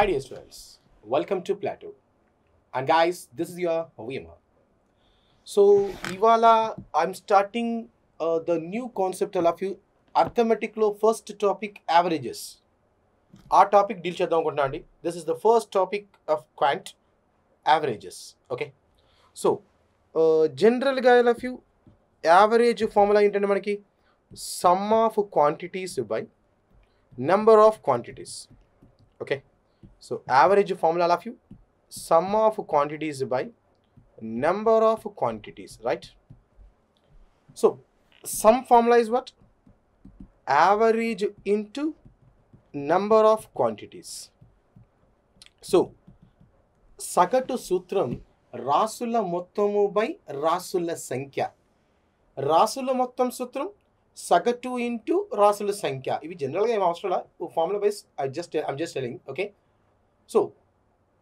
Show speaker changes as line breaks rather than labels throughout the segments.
Hi dear students, welcome to Plateau. And guys, this is your VMR. So, Ivala, I'm starting uh, the new concept of you arithmetic law first topic averages. Our topic deal chedam This is the first topic of quant averages. Okay. So, uh, general guy of you average formula ఏంటంటే మనకి sum of quantities by number of quantities. Okay. So average formula of you, sum of quantities by number of quantities, right? So sum formula is what? Average into number of quantities. So సగటు సూత్రం రాసుల మొత్తము by rasula సంఖ్య రాసుల మొత్తం సూత్రం సగటు into రాసుల సంఖ్య ఇవి జనరల్గా ఏం అవసరం formula wise i just i'm just telling okay so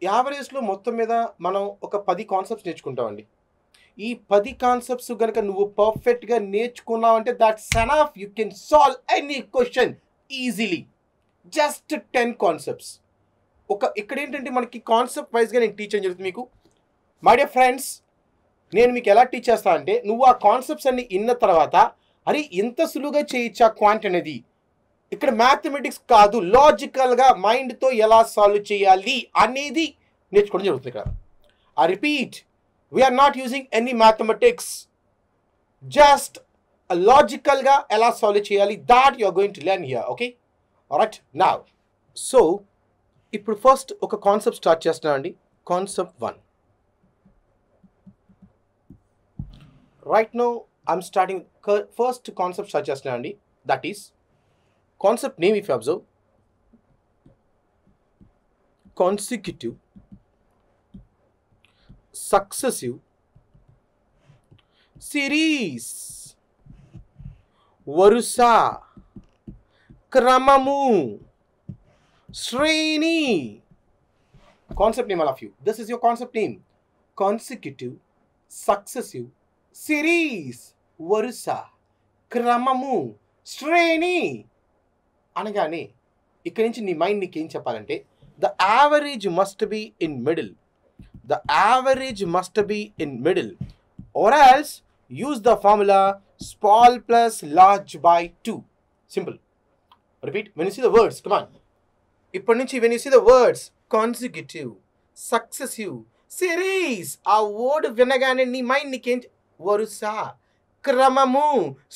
యావరేజ్లో మొత్తం మీద మనం ఒక పది కాన్సెప్ట్స్ నేర్చుకుంటామండి ఈ పది కాన్సెప్ట్స్ కనుక నువ్వు పర్ఫెక్ట్గా నేర్చుకున్నావు అంటే that son of you can solve any question easily just ten concepts ఒక ఇక్కడ ఏంటంటే మనకి కాన్సెప్ట్ వైజ్గా నేను టీచ్ అని చెప్తుంది మీకు మై డియర్ ఫ్రెండ్స్ నేను మీకు ఎలా టీచ్ చేస్తాను అంటే నువ్వు ఆ కాన్సెప్ట్స్ అన్ని విన్న తర్వాత అరే ఎంత సులువుగా చేయొచ్చు ఆ క్వాంట్ అనేది ఇక్కడ మ్యాథమెటిక్స్ కాదు లాజికల్గా మైండ్తో ఎలా సాల్వ్ చేయాలి అనేది నేర్చుకోవడం జరుగుతుంది ఇక్కడ ఆ repeat we're not using any mathematics just లాజికల్గా ఎలా సాల్వ్ చేయాలి that you are going to learn here okay right నా సో ఇప్పుడు ఫస్ట్ ఒక కాన్సెప్ట్ స్టార్ట్ అండి concept one right no I'm starting first concept start చేస్తున్నానండి that is concept name if you observe consecutive successive series వరుస క్రమము శ్రేణి concept name all of you this is your concept name consecutive successive series వరుస క్రమము శ్రేణి అనగానే ఇక్కడి నుంచి నీ మైండ్ నీకు ఏం చెప్పాలంటే the average must be in middle the average must be in middle or else use the formula small plus large by two simple repeat when you see the words come on ఇప్పటి నుంచి when you see the words consecutive successive series ఆ word వినగానే నీ mind నీకేం వరుస క్రమము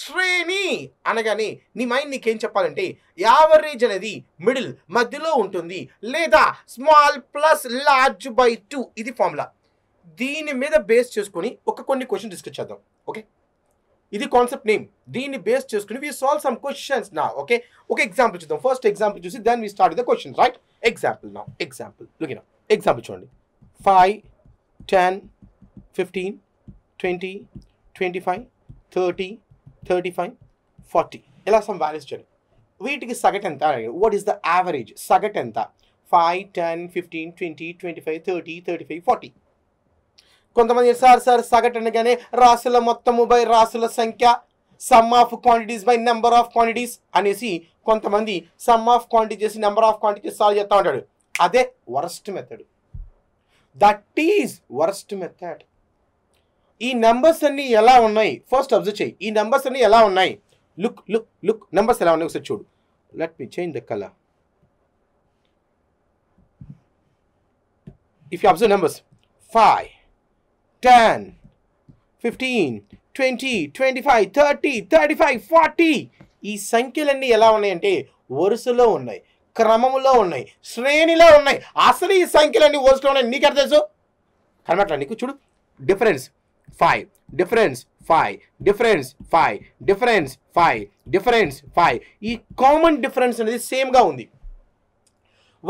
శ్రేణి అనగానే నీ మైండ్ నీకేం చెప్పాలంటే యావరేజ్ అనేది మిడిల్ మధ్యలో ఉంటుంది లేదా small plus large by two ఇది ఫార్ములా దీని మీద బేస్ చేసుకుని ఒక కొన్ని క్వశ్చన్ డిస్కస్ చేద్దాం ఓకే ఇది కాన్సెప్ట్ నేమ్ దీన్ని బేస్ చేసుకుని వీ సాల్వ్ సమ్ క్వశ్చన్స్ నా ఓకే ఒక ఎగ్జాంపుల్ చూద్దాం ఫస్ట్ ఎగ్జాంపుల్ చూసి దాన్ని we start the question right example నా ఎగ్జాంపుల్ లుకినా ఎగ్జాంపుల్ చూడండి five ten fifteen twenty twenty five thirty thirty five forty ఇలా సమ్ వాల్యూస్ చేయండి వీటికి సగటు ఎంత అడిగాడు వాట్ ఈస్ ద యావరేజ్ సగటు ఎంత five ten fifteen twenty twenty five thirty thirty five forty కొంతమంది సార్ సార్ సగటు అనగానే రాసుల మొత్తము బై రాసుల సంఖ్య sum of quantities by number of quantities అనేసి కొంతమంది సమ్ ఆఫ్ క్వాంటిటీ చేసి నెంబర్ ఆఫ్ క్వాంటిటీస్ సాల్వ్ చేస్తూ ఉంటాడు అదే worst method that is worst method ఈ నెంబర్స్ అన్నీ ఎలా ఉన్నాయి ఫస్ట్ అబ్జర్వ్ చేయి ఈ నెంబర్స్ అన్నీ ఎలా ఉన్నాయి లుక్ లుక్ లుక్ నెంబర్స్ ఎలా ఉన్నాయి ఒకసారి చూడు let me change the colour if you observe numbers five ten fifteen twenty twenty five thirty thirty five forty ఈ సంఖ్యలన్నీ ఎలా ఉన్నాయంటే వరుసలో ఉన్నాయి క్రమంలో ఉన్నాయి శ్రేణిలో ఉన్నాయి అసలు ఈ సంఖ్యలన్నీ వరుసలో ఉన్నాయి నీకు తెలుసు కనబట్లా నీకు చూడు difference five difference five difference five difference five difference five ఈ కామన్ డిఫరెన్స్ అనేది సేమ్గా ఉంది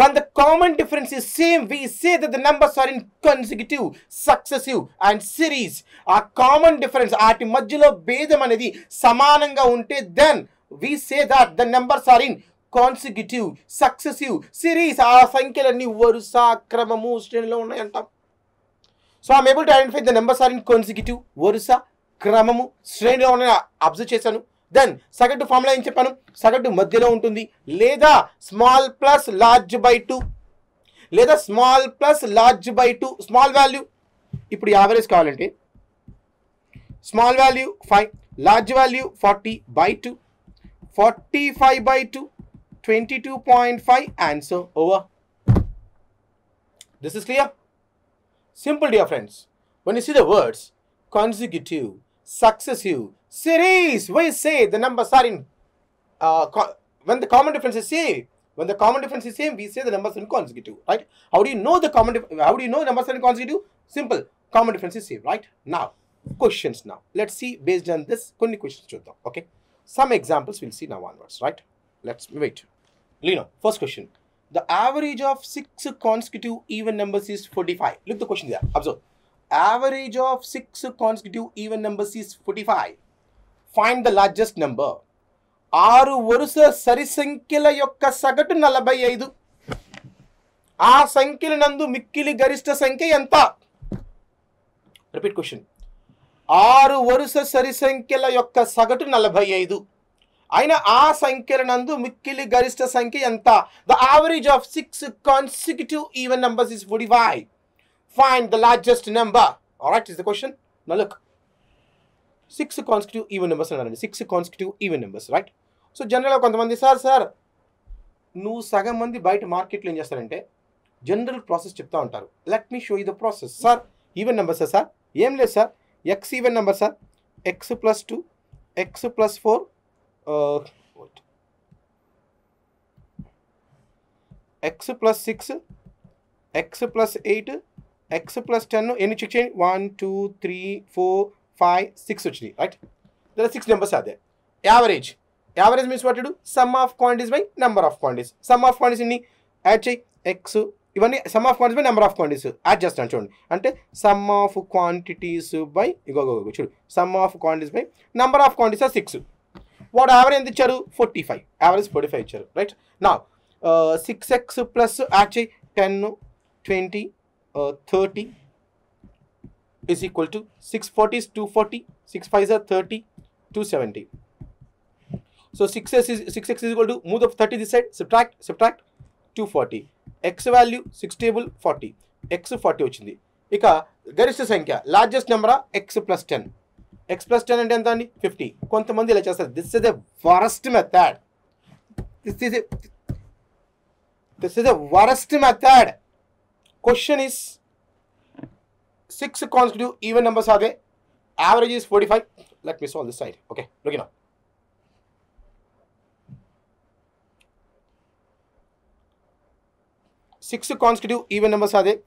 When the common difference is same, we say that the numbers are in consecutive, successive and series. A common difference, ఆటి మధ్యలో భేదం అనేది సమానంగా ఉంటే then we say that the numbers are in consecutive successive series ఆ సంఖ్యలన్నీ వరుస క్రమము శ్రేణిలో ఉన్నాయంటాం so I'm able to identify the numbers are in consecutive వరుస క్రమము శ్రేణిలో ఉన్న అబ్జర్వ్ చేశాను దెన్ సగటు ఫార్ములా ఏం చెప్పాను సగటు మధ్యలో ఉంటుంది లేదా small plus large by two లేదా small plus large by two small value ఇప్పుడు యావరేజ్ కావాలంటే small value five large value forty by two forty five by two twenty two point five answer over this is clear Simple, dear friends. When you see the words consecutive, successive, series, why say the numbers are in, uh, when the common difference is same, when the common difference is same, we say the numbers are in consecutive, right? How do you know the common, how do you know the numbers are in consecutive? Simple, common difference is same, right? Now, questions now. Let's see based on this, కొన్ని questions okay? Some examples we'll see now onwards, right? Let's wait. Lino, first question. The average of six consecutive even numbers is 45. Look the question there. Observe. Average of six consecutive even numbers is 45. Find the largest number. ఆరు వరుస సరి సంఖ్యల యొక్క సగటు నలభై ఐదు ఆ సంఖ్యల నందు మిక్కిలి గరిష్ట సంఖ్య ఎంత రిపీట్ క్వశ్చన్ ఆరు వరుస సరి సంఖ్యల యొక్క సగటు నలభై ఐదు అయినా ఆ నందు మిక్కిలి గరిష్ట సంఖ్య ఎంత the average of six consecutive even numbers is forty five find the largest number right is the question నలుక్ సిక్స్ కాన్సిక్యూటివ్ ఈవెన్ నెంబర్స్ అన్నారండి six consecutive even numbers right so జనరల్గా కొంతమంది సార్ సార్ నువ్వు సగం మంది బయట మార్కెట్లో ఏం చేస్తారంటే జనరల్ ప్రాసెస్ చెప్తా ఉంటారు లెట్ మీ షో ఈ the process sir even numbers sir ఏం లేదు sir x even number sir x plus two x plus four okay x plus six x plus eight x plus ten ఎన్ని check చేయండి one two three four five six వచ్చినాయి right దాని six numbers అదే average average means what sum of quantities by number of quantities sum of quantities ఎన్ని add చేయి X ఇవన్నీ sum of quantities by number of quantities add చేస్తాను చూడండి అంటే sum of quantities by ఇగో చూడు sum of quantities by number of quantities six వాడు average ఎంత ఇచ్చారు forty five average forty five ఇచ్చారు రైట్ నా సిక్స్ ఎక్స్ ప్లస్ యాడ్ చేయి ten twenty thirty is equal to six forties two forty six five sir thirty two seventy so six S six x is equal to move of thirty this side subtract subtract two forty x value six table forty x forty వచ్చింది ఇక గరిష్ట సంఖ్య largest నెంబరా x plus ten x plus ten అంటే ఎంత అండి fifty కొంతమంది ఇలా చేస్తారు this is a worst method this is this is a worst method question is six constitute even numbers are they average is 45 let me solve this side okay look it up six consecutive even numbers are there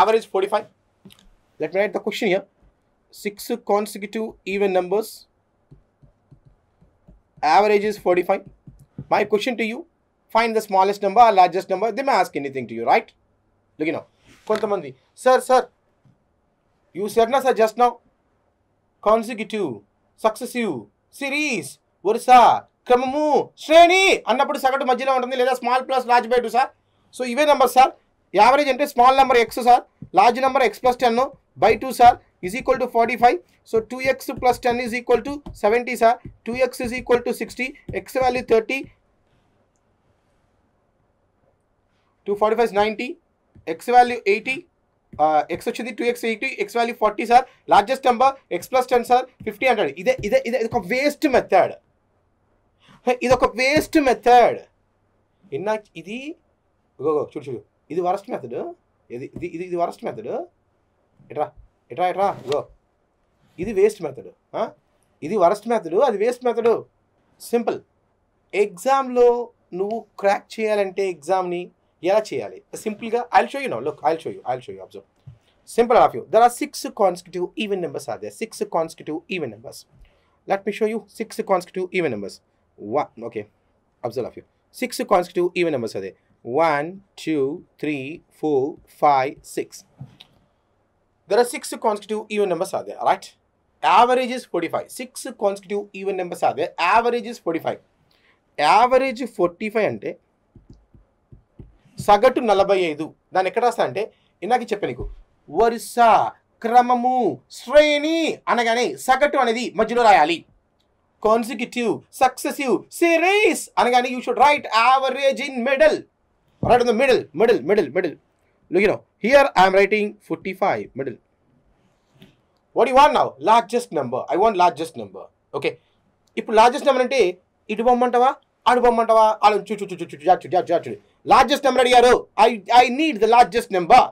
average 45 let me write the question here six consecutive even numbers. Average is 45. My question to you, find the smallest number or largest number. They may ask anything to you, right? Look now. కొంతమంది sir sir you sir నా sir just now consecutive successive series వరుస క్రమము శ్రేణి అన్నప్పుడు సగటు మధ్యలో ఉంటుంది లేదా small plus large by two sir so ఇవే నెంబర్ సార్ యావరేజ్ అంటే small number x sir large number x plus ten by two sir is equal to 45. So 2x plus 10 is equal to 70, sir. 2x is equal to 60, x value 30, 245 is 90, x value 80, x uh, వచ్చింది two x eighty x value forty sir largest number x plus ten sir fifty hundred ఇదే ఇదే ఇదే ఒక waste method ఇదొక waste method ఇన్నా ఇది చూడు చూడు ఇది వరస్ట్ మెథడ్ ఇది ఇది ఇది వరస్ట్ మెథడ్ ఎట్రా ఇట్రా ఇట్రా గో ఇది వేస్ట్ మెథడు ఇది వరస్ట్ మెథడు అది వేస్ట్ మెథడు సింపుల్ ఎగ్జామ్లో నువ్వు క్రాక్ చేయాలంటే ఎగ్జామ్ని ఎలా చేయాలి సింపుల్గా I'll show you no look I'll show you I'll show you observe simple of you there are six consecutive even numbers are they six consecutive even numbers let me show you six consecutive even numbers one okay observe of you six consecutive even numbers అదే one two three four five six there are six consecutive even numbers are there, right? Average is 45. Six consecutive even numbers are average is is five average forty five అంటే సగటు నలభై ఐదు దాన్ని ఎక్కడ రాస్తా అంటే ఇందాక చెప్పాను నీకు వరుస క్రమము శ్రేణి అనగానే సగటు అనేది మధ్యలో రాయాలి కాన్సిక్యూటివ్ సక్సెసివ్ సిరీస్ అనగానే you should write average in middle right in the middle middle middle middle Look you know, here I am writing 45 middle. What do you want now? Largest number. I want largest number. Okay. ఇప్పుడు largest number అంటే ఇటు బొమ్మంటావా అటు బొమ్మంటావా అలా చూ చూ చూ చూ చూ చూ లార్జెస్ట్ నెంబర్ అడిగారు I I need the largest number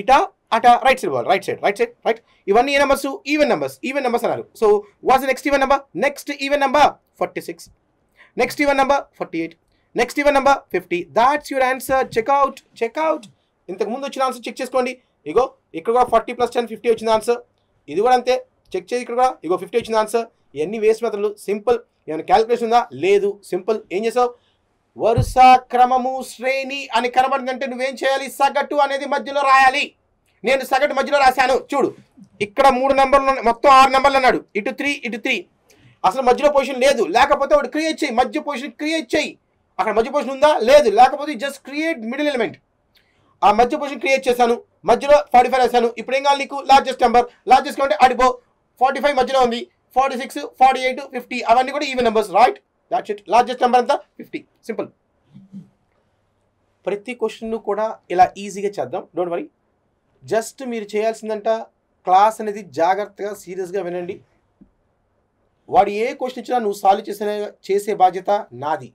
ఇట అట రైట్ సైడ్ వాళ్ళు right side right side right ఇవన్నీ ఏ numbers even numbers even numbers అన్నారు so what's next even number next even number forty six next even number forty eight next even number fifty that's your answer check out check out ఇంతకుముందు వచ్చిన answer check చేసుకోండి ఇగో ఇక్కడ కూడా forty plus ten fifty వచ్చింది answer ఇది కూడా అంతే చెక్ చేసి ఇక్కడ కూడా ఇగో ఫిఫ్టీ వచ్చింది ఆన్సర్ ఇవన్నీ వేస్ట్ మెథడ్లు సింపుల్ ఏమైనా క్యాలిక్యులేషన్ ఉందా లేదు సింపుల్ ఏం చేసావు వరుస క్రమము శ్రేణి అని కనబడిందంటే నువ్వేం చేయాలి సగటు అనేది మధ్యలో రాయాలి నేను సగటు మధ్యలో రాశాను చూడు ఇక్కడ మూడు నెంబర్లు మొత్తం ఆరు నెంబర్లు అన్నాడు ఇటు త్రీ ఇటు త్రీ అసలు మధ్యలో పొజిషన్ లేదు లేకపోతే ఒకటి క్రియేట్ చేయి మధ్య పొజిషన్ క్రియేట్ చేయి అక్కడ మధ్య పొజిషన్ ఉందా లేదు లేకపోతే జస్ట్ క్రియేట్ మిడిల్ ఎలిమెంట్ ఆ మధ్య పొజిషన్ క్రియేట్ చేశాను మధ్యలో ఫార్టీ ఫైవ్ వేసాను ఇప్పుడు ఏం కావాలి నీకు లార్జెస్ట్ నెంబర్ లార్జెస్ట్ అంటే అడిపో ఫార్టీ ఫైవ్ మధ్యలో ఉంది forty six forty eight fifty అవన్నీ కూడా even numbers right that's it largest number అంతా ఫిఫ్టీ సింపుల్ ప్రతి క్వశ్చన్ను కూడా ఇలా ఈజీగా చేద్దాం డోంట్ వరీ జస్ట్ మీరు చేయాల్సిందంట క్లాస్ అనేది జాగ్రత్తగా సీరియస్గా వినండి వాడు ఏ క్వశ్చన్ ఇచ్చినా నువ్వు సాల్వ్ చేసిన చేసే బాధ్యత నాది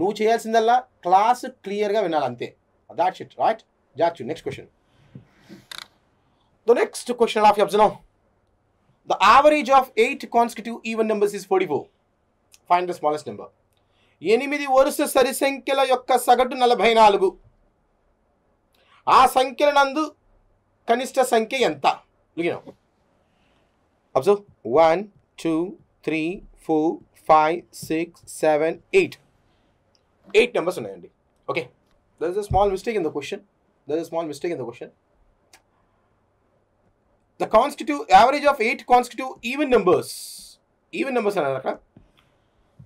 నువ్వు చేయాల్సిందల్లా క్లాస్ క్లియర్గా వినాలి అంతే That's it, right? Jachu, next question. The next question I'll have you now. The average of 8 consecutive even numbers is 44. Find the smallest number. ఎనిమిది వరుస సరి సంఖ్యల యొక్క సగటు నలభై నాలుగు ఆ సంఖ్యల నందు కనిష్ట సంఖ్య ఎంత observe one two three four five six seven eight eight numbers ఉన్నాయండి okay there is a small mistake in the question. There is a small mistake in the question. The constitute average of eight constitute even numbers. Even numbers are another.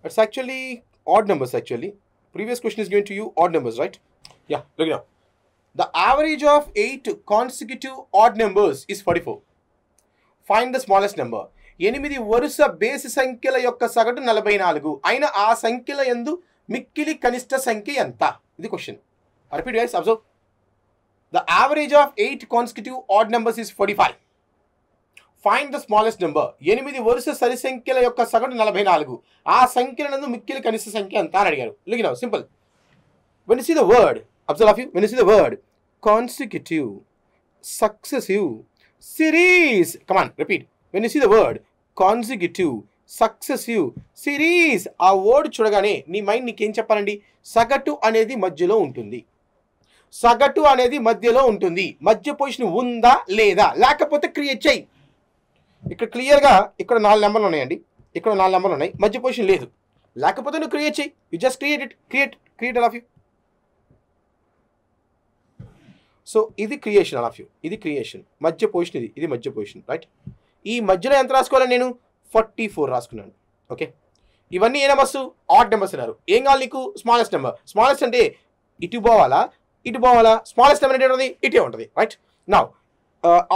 It's actually odd numbers actually. Previous question is given to you odd numbers, right? Yeah, look it up. The average of eight consecutive odd numbers is 44. Find the smallest number. ఎనిమిది వరుస బేసి సంఖ్యల యొక్క సగటు నలభై నాలుగు అయిన ఆ సంఖ్యల ఎందు మిక్కిలి కనిష్ట సంఖ్య ఎంత ఇది question I repeat guys, observe. The average of 8 consecutive odd numbers is 45. Find the smallest number ఎనిమిది వరుస సరి సంఖ్యల యొక్క సగటు నలభై నాలుగు ఆ సంఖ్యల నందు మిక్కిలి కనిష్ట సంఖ్య ఎంత అని అడిగారు లుకినా simple when see the word observe of you when see the word consecutive successive series come on repeat when see the word consecutive successive series ఆ వర్డ్ చూడగానే నీ మైండ్ నీకేం చెప్పాలండి సగటు అనేది మధ్యలో ఉంటుంది సగటు అనేది మధ్యలో ఉంటుంది మధ్య పొజిషన్ ఉందా లేదా లేకపోతే క్రియేట్ చేయి ఇక్కడ క్లియర్గా ఇక్కడ నాలుగు నెంబర్లు ఉన్నాయండి ఇక్కడ నాలుగు నెంబర్లు ఉన్నాయి మధ్య పొజిషన్ లేదు లేకపోతే నువ్వు క్రియేట్ చేయి you just create it create create of you so ఇది క్రియేషన్ ఆఫ్ యూ ఇది క్రియేషన్ మధ్య పొజిషన్ ఇది ఇది మధ్య పొజిషన్ రైట్ ఈ మధ్యలో ఎంత రాసుకోవాలని నేను ఫార్టీ ఫోర్ రాసుకున్నాను ఓకే ఇవన్నీ ఏ నెంబర్స్ ఆర్ట్ నెంబర్స్ అన్నారు ఏం కావాలి నీకు స్మాలెస్ట్ నెంబర్ స్మాలెస్ట్ అంటే ఇటు పోవాలా ఇటు పోవాలా స్మాలెస్ట్ నెంబర్ ఏంటి ఉంటుంది ఇటే ఉంటుంది రైట్ నా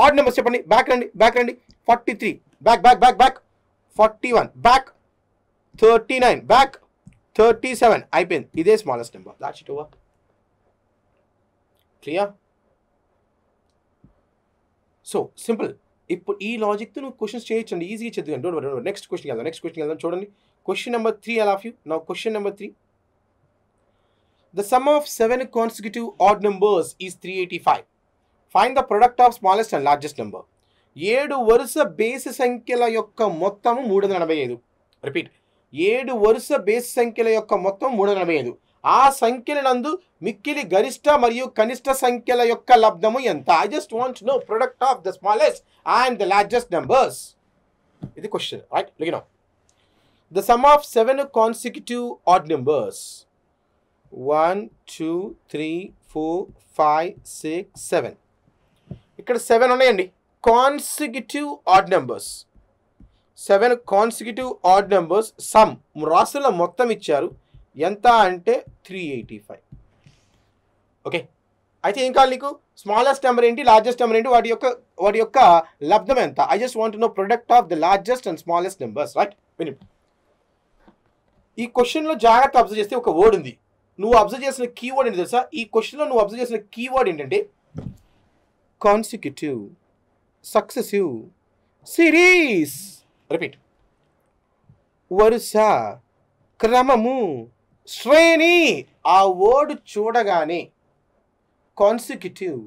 ఆర్డ్ నెంబర్స్ చెప్పండి బ్యాక్ రండి బ్యాక్ రండి forty three back back back back forty one back thirty nine back thirty seven అయిపోయింది ఇదే smallest number that's it clear so simple ఇప్పుడు ఈ లాజిక్ నువ్వు క్వశ్చన్స్ చేయొచ్చండి ఈజీగా చదివండి నెక్స్ట్ క్వశ్చన్ వెళ్దాం నెక్స్ట్ క్వశ్చన్ వెళ్దాం చూడండి question number three all of you నా question number three The sum of 7 consecutive odd numbers is 385. Find the product of smallest and largest number ఏడు వరుస బేసి సంఖ్యల యొక్క మొత్తము మూడు వందల ఎనభై ఐదు రిపీట్ ఏడు వరుస బేసి సంఖ్యల యొక్క మొత్తం మూడు వందల ఎనభై ఐదు ఆ సంఖ్యల నందు మిక్కిలి గరిష్ట మరియు కనిష్ట సంఖ్యల యొక్క లబ్ధము ఎంత I just want know product of the smallest and the largest numbers ఇది క్వశ్చన్ రైట్ లుకినా the sum of seven consecutive odd numbers one two three four five six seven ఇక్కడ సెవెన్ ఉన్నాయండి consecutive odd numbers seven consecutive odd numbers sum రాసుల మొత్తం ఇచ్చారు ఎంత అంటే three eighty five okay అయితే ఏం కావాలి నీకు స్మాలెస్ట్ నెంబర్ ఏంటి లార్జెస్ట్ నెంబర్ ఏంటి వాటి యొక్క వాటి యొక్క లబ్ధం ఎంత I just want know product of the largest and smallest numbers right విని ఈ క్వశ్చన్లో జాగ్రత్త అబ్జర్వ్ చేస్తే ఒక వర్డ్ ఉంది నువ్వు అబ్జర్వ్ చేసిన కీవర్డ్ ఏంటి తెలుసా ఈ క్వశ్చన్లో నువ్వు అబ్జర్వ్ చేసిన కీవర్డ్ ఏంటంటే కాన్సిక్యూటివ్ సక్సెసివ్ సిరీస్ రిపీట్ వరుస క్రమము శ్రేణి ఆ వర్డ్ చూడగానే కాన్సిక్యూటివ్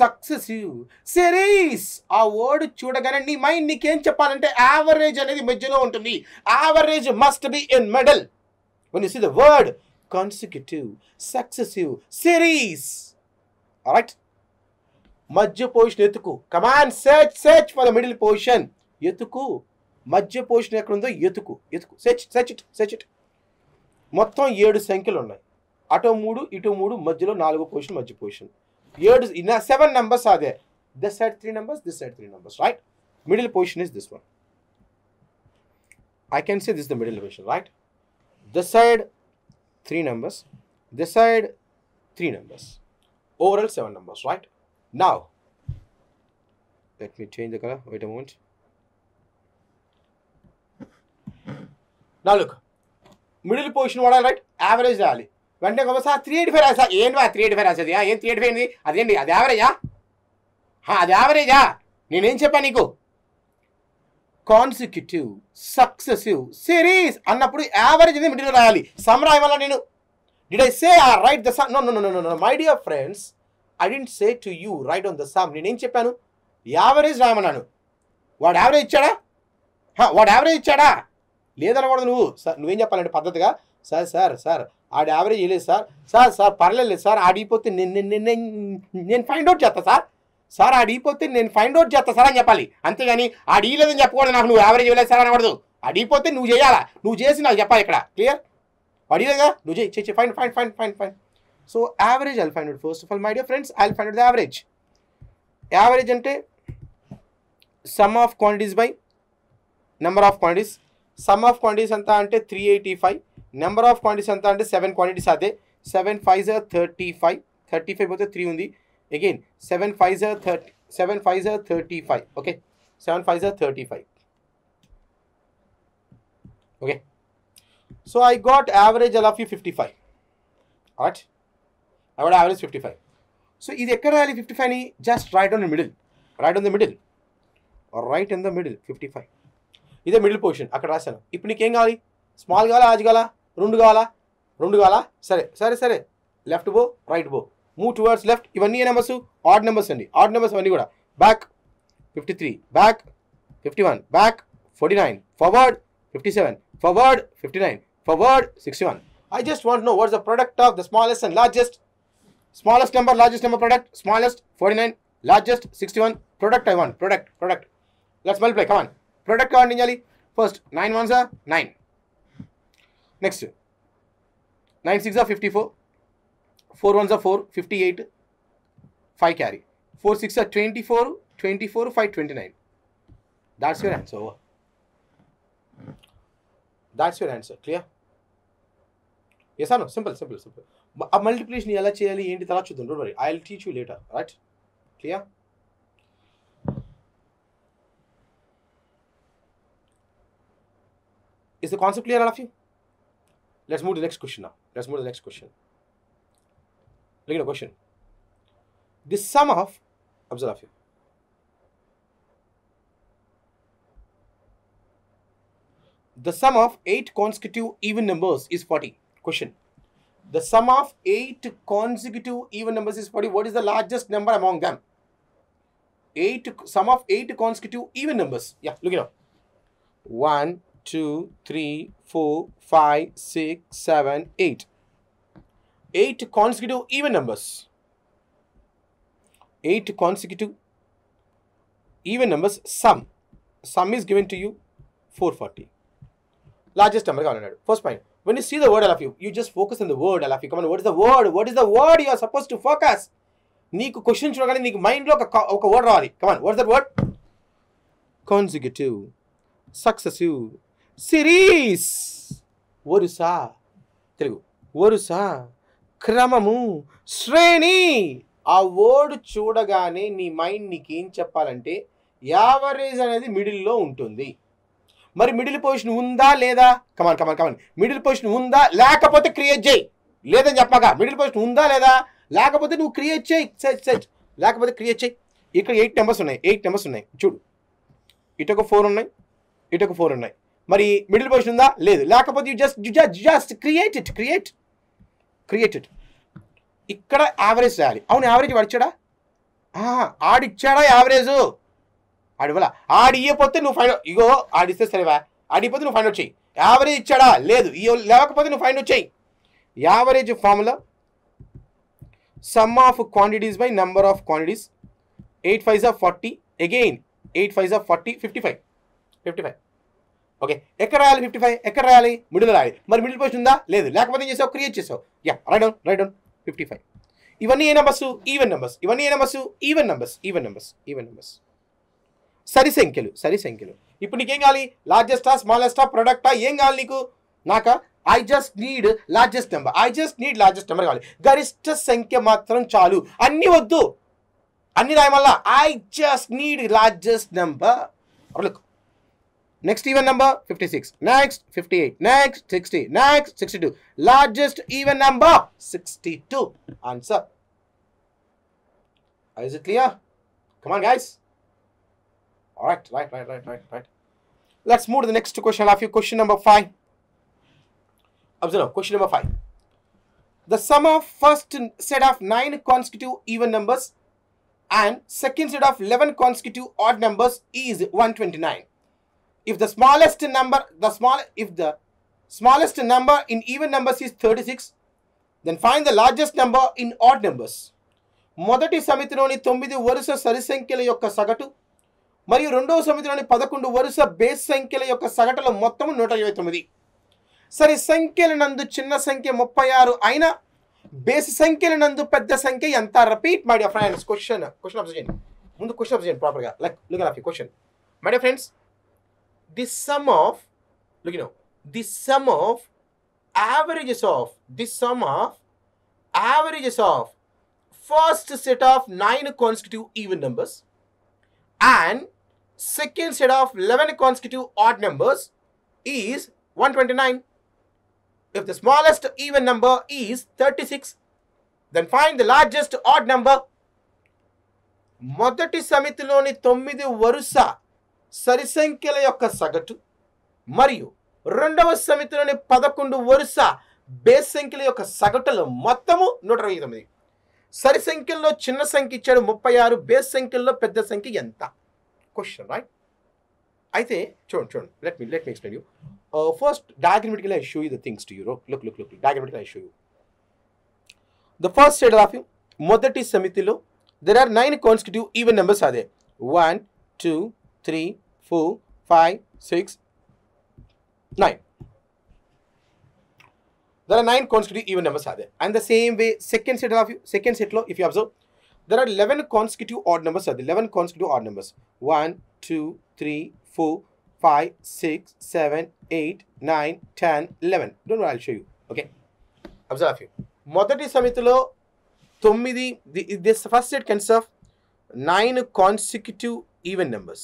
సక్సెసివ్ సిరీస్ ఆ వర్డ్ చూడగానే నీ మైండ్ నీకేం చెప్పాలంటే యావరేజ్ అనేది మధ్యలో ఉంటుంది average must be in medal one is see the word consecutive successive series right మధ్య పొజిషన్ ఎత్తుకు come on search search for the middle position ఎత్తుకు మధ్య పొజిషన్ ఉందో ఎత్తుకు ఎత్తుకు such such it such it మొత్తం ఏడు సంఖ్యలు ఉన్నాయి అటో మూడు ఇటు మూడు మధ్యలో నాలుగో పొజిషన్ మధ్య పొజిషన్ ఏడు సెవెన్ నెంబర్స్ అదే this side three numbers this side three numbers right middle position is this one I can say this the middle position right this side three numbers, this side three numbers, overall seven numbers, right? Now, let me change the color, wait a moment. Now look, middle position వాడాలి right average రాయాలి వెంటనే ఒకసారి three eighty five రాసా ఏంటి three eighty five రాసేది ఏం three eighty five ఏంది అదేంటి అది యావరేజా అది యావరేజా నేనేం చెప్పాను నీకు కాన్సిక్యూటివ్ సక్సెసివ్ సిరీస్ అన్నప్పుడు యావరేజ్ అనేది మిడిల్ రాయాలి సమ్ రాయమల్లా నేను డిడ్ ఐ సే ఆ right the sum no no no no my dear friends I didn't say to you right on the sum నేనేం చెప్పాను యావరేజ్ రాయమన్నాను వాడు యావరేజ్ ఇచ్చాడా వాడు యావరేజ్ ఇచ్చాడా లేదనకూడదు నువ్వు సార్ నువ్వేం చెప్పాలంటే పద్ధతిగా సార్ సార్ సార్ ఆడు యావరేజ్ వేయలేదు సార్ సార్ సార్ పర్లేదు సార్ ఆడిపోతే నేను నేను నేను ఫైండ్ అవుట్ చేస్తా సార్ సార్ అడిగిపోతే నేను ఫైండ్ అవుట్ చేస్తా సార్ అని చెప్పాలి అంతేగాని లేదని చెప్పకూడదు నాకు నువ్వు యావరేజ్ ఇవ్వలేదు సార్ ఆ అడిగిపోతే నువ్వు చేయాలా నువ్వు చేసి నాకు చెప్పాలి ఇక్కడ క్లియర్ అడిగా నువ్వు చేయి చేయి fine fine fine fine fine so average I find out first of all my dear friends I'll find out the average average అంటే sum of quantities by number of quantities sum of quantities ఎంత అంటే three eighty five number of quantities ఎంత అంటే seven quantities అదే seven five జర్ thirty five thirty five పోతే three ఉంది again 7 Pfizer 30 7 Pfizer 35 okay 7 Pfizer 35 okay so I got average LFU 55 all right I got average 55 so ఇది ఎక్కడ రాయాలి 55ని just right on the middle right on the middle or right in the middle 55 is the middle portion అక్కడ రాశాను ఇప్పుడు నీకేం కావాలి small కావాలా ఆజ్ gala రెండు gala రెండు gala సరే సరే సరే left bow right bow move towards left ఇవన్నీ ఏ నెంబర్స్ ఆడ్ నెంబర్స్ అండి ఆడ్ నెంబర్స్ అవన్నీ కూడా back fifty three back fifty one back forty nine forward fifty seven forward fifty nine forward sixty one I just want know what's the product of the smallest and largest smallest number largest number product smallest forty nine largest sixty one product I one product product let's multiply come on product కావాలి ఏం చేయాలి first nine one sir nine next nine six fifty four 4 ones are 4, 58, 5 carry. 4 6 are 24, 24, 5, 29. That's your answer. That's your answer. Clear? Yes or no? Simple, simple, simple. A multiplication yala chayali yendi thala chudun. Don't worry. I'll teach you later. Right? Clear? Is the concept clear enough for you? Let's move to the next question now. Let's move to the next question. Look at the question. The sum of observe here. The sum of 8 consecutive even numbers is 40. Question. The sum of 8 consecutive even numbers is 40. What is the largest number among them? 8 sum of 8 consecutive even numbers. Yeah, look it up. 1, 2, 3, 4, 5, 6, 7, 8. 8 consecutive even numbers. 8 consecutive even numbers sum. Sum is given to you 440. Largest number First point. When you see the word all of you, you just focus on the word all of you. Come on, what is the word? What is the word you are supposed to focus? question నీకు question చూడగానే word మైండ్లో Come on, what is that word? Consecutive. Successive. Series. What is that? Series ఒరుసా What is that? క్రమము శ్రేణి ఆ word చూడగానే నీ mind నీకు ఏం చెప్పాలంటే యావరేజ్ అనేది మిడిల్లో ఉంటుంది మరి మిడిల్ పొజిషన్ ఉందా లేదా కమాన్ కమాన్ కమాన్ మిడిల్ పొజిషన్ ఉందా లేకపోతే క్రియేట్ చేయి లేదని చెప్పాక మిడిల్ పొజిషన్ ఉందా లేదా లేకపోతే నువ్వు క్రియేట్ చేయి సెట్ సెట్ లేకపోతే క్రియేట్ చేయి ఇక్కడ ఎయిట్ నెంబర్స్ ఉన్నాయి ఎయిట్ నెంబర్స్ ఉన్నాయి చూడు ఇటొక ఫోర్ ఉన్నాయి ఇటొక ఫోర్ ఉన్నాయి మరి మిడిల్ పొజిషన్ ఉందా లేదు లేకపోతే you just just create it create create it ఇక్కడ యావరేజ్ చేయాలి అవును యావరేజ్ పడిచాడా ఆడిచ్చాడా యావరేజ్ ఆడివ్వాల ఆడియపోతే నువ్వు ఫైన్ ఇగో ఆడిస్తే సరేవా ఆడిపోతే నువ్వు ఫైన్ వచ్చేయి యావరేజ్ ఇచ్చాడా లేదు లేకపోతే నువ్వు ఫైన్ వచ్చేయి average formula sum of quantities by number of quantities eight five of forty again eight five of forty fifty five fifty five okay ఎక్కడ రాయాలి ఫిఫ్టీ ఫైవ్ ఎక్కడ రాయాలి మిడిల్ రాయాలి మరి మిడిల్ పొజిషన్ ఉందా లేదు లేకపోతే ఏం చేసావు క్రియేట్ చేసావు yeah right down right down fifty five ఇవన్నీ ఏ నెంబర్స్ ఈవెన్ నెంబర్స్ ఇవన్నీ ఏ numbers even numbers even numbers even numbers సరి సంఖ్యలు సరి సంఖ్యలు ఇప్పుడు నీకేం కావాలి లార్జెస్టా స్మాలెస్టా ప్రొడక్టా ఏం కావాలి నీకు నాక I just need largest number I just need largest number కావాలి గరిష్ట సంఖ్య మాత్రం చాలు అన్నీ వద్దు అన్ని రాయమల్లా I just need largest number look Next even number 56. Next 58. Next 60. Next 62. Largest even number 62. Answer. Is it clear? Come on guys. Alright, right, right, right, right, right. Let's move to the next question. I'll have you question number 5. Observe question number 5. The sum of first set of 9 consecutive even numbers and second set of 11 consecutive odd numbers is 129. if the smallest number the small if the smallest number in even numbers is 36 then find the largest number in odd numbers మొదటి సమితిలోని తొమ్మిది వరుస సరి సంఖ్యల యొక్క సగటు మరియు రెండవ సమితిలోని పదకొండు వరుస బేస్ సంఖ్యల యొక్క సగటుల మొత్తము నూట ఇరవై తొమ్మిది సరి సంఖ్యల నందు చిన్న సంఖ్య ముప్పై ఆరు అయినా బేస్ సంఖ్యల నందు పెద్ద సంఖ్య ఎంత repeat my dear friends question question observe చేయండి ముందు క్వశ్చన్ అబ్జర్వ్ చేయండి ప్రాపర్గా like look question my dear friends this sum of look you know this sum of averages of this sum of averages of first set of 9 consecutive even numbers and second set of 11 consecutive odd numbers is 129. If the smallest even number is 36, then find the largest odd number. మొదటి సమితిలోని తొమ్మిది వరుస సరి సంఖ్యల యొక్క సగటు మరియు రెండవ సమితిలోని పదకొండు వరుస బేస్ సంఖ్యల యొక్క సగటులు మొత్తము నూట ఇరవై తొమ్మిది సరి సంఖ్యల్లో చిన్న సంఖ్య ఇచ్చాడు ముప్పై ఆరు బేస్ సంఖ్యల్లో పెద్ద సంఖ్య ఎంత క్వశ్చన్ రైట్ అయితే చూడండి చూడండి let me let me explain you first diagrammatical I show you the things to you look look look diagrammatical I show you the first side of you మొదటి సమితిలో there are nine consecutive even numbers అదే one two 3, 4, 5, 6, 9. There are 9 consecutive even numbers are there. And the same way, second set of you, second set law, if you observe, there are 11 consecutive odd numbers are there. 11 consecutive odd numbers. 1, 2, 3, 4, 5, 6, 7, 8, 9, 10, 11. Don't worry, I'll show you. Okay. Observe you. మొదటి Tomidi, this first set can serve nine consecutive even numbers.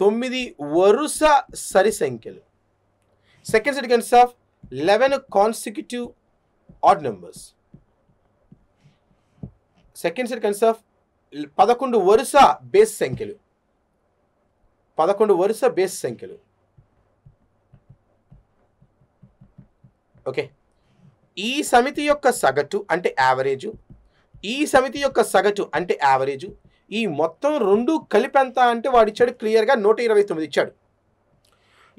తొమ్మిది వరుస సరి సంఖ్యలు second set consist of eleven consecutive odd numbers second set consist of పదకొండు వరుస base సంఖ్యలు పదకొండు వరుస బేస్ సంఖ్యలు ఓకే ఈ సమితి యొక్క సగటు అంటే యావరేజు ఈ సమితి యొక్క సగటు అంటే యావరేజు ఈ మొత్తం రెండు కలిపెంత అంటే వాడు ఇచ్చాడు క్లియర్గా నూట ఇరవై తొమ్మిది ఇచ్చాడు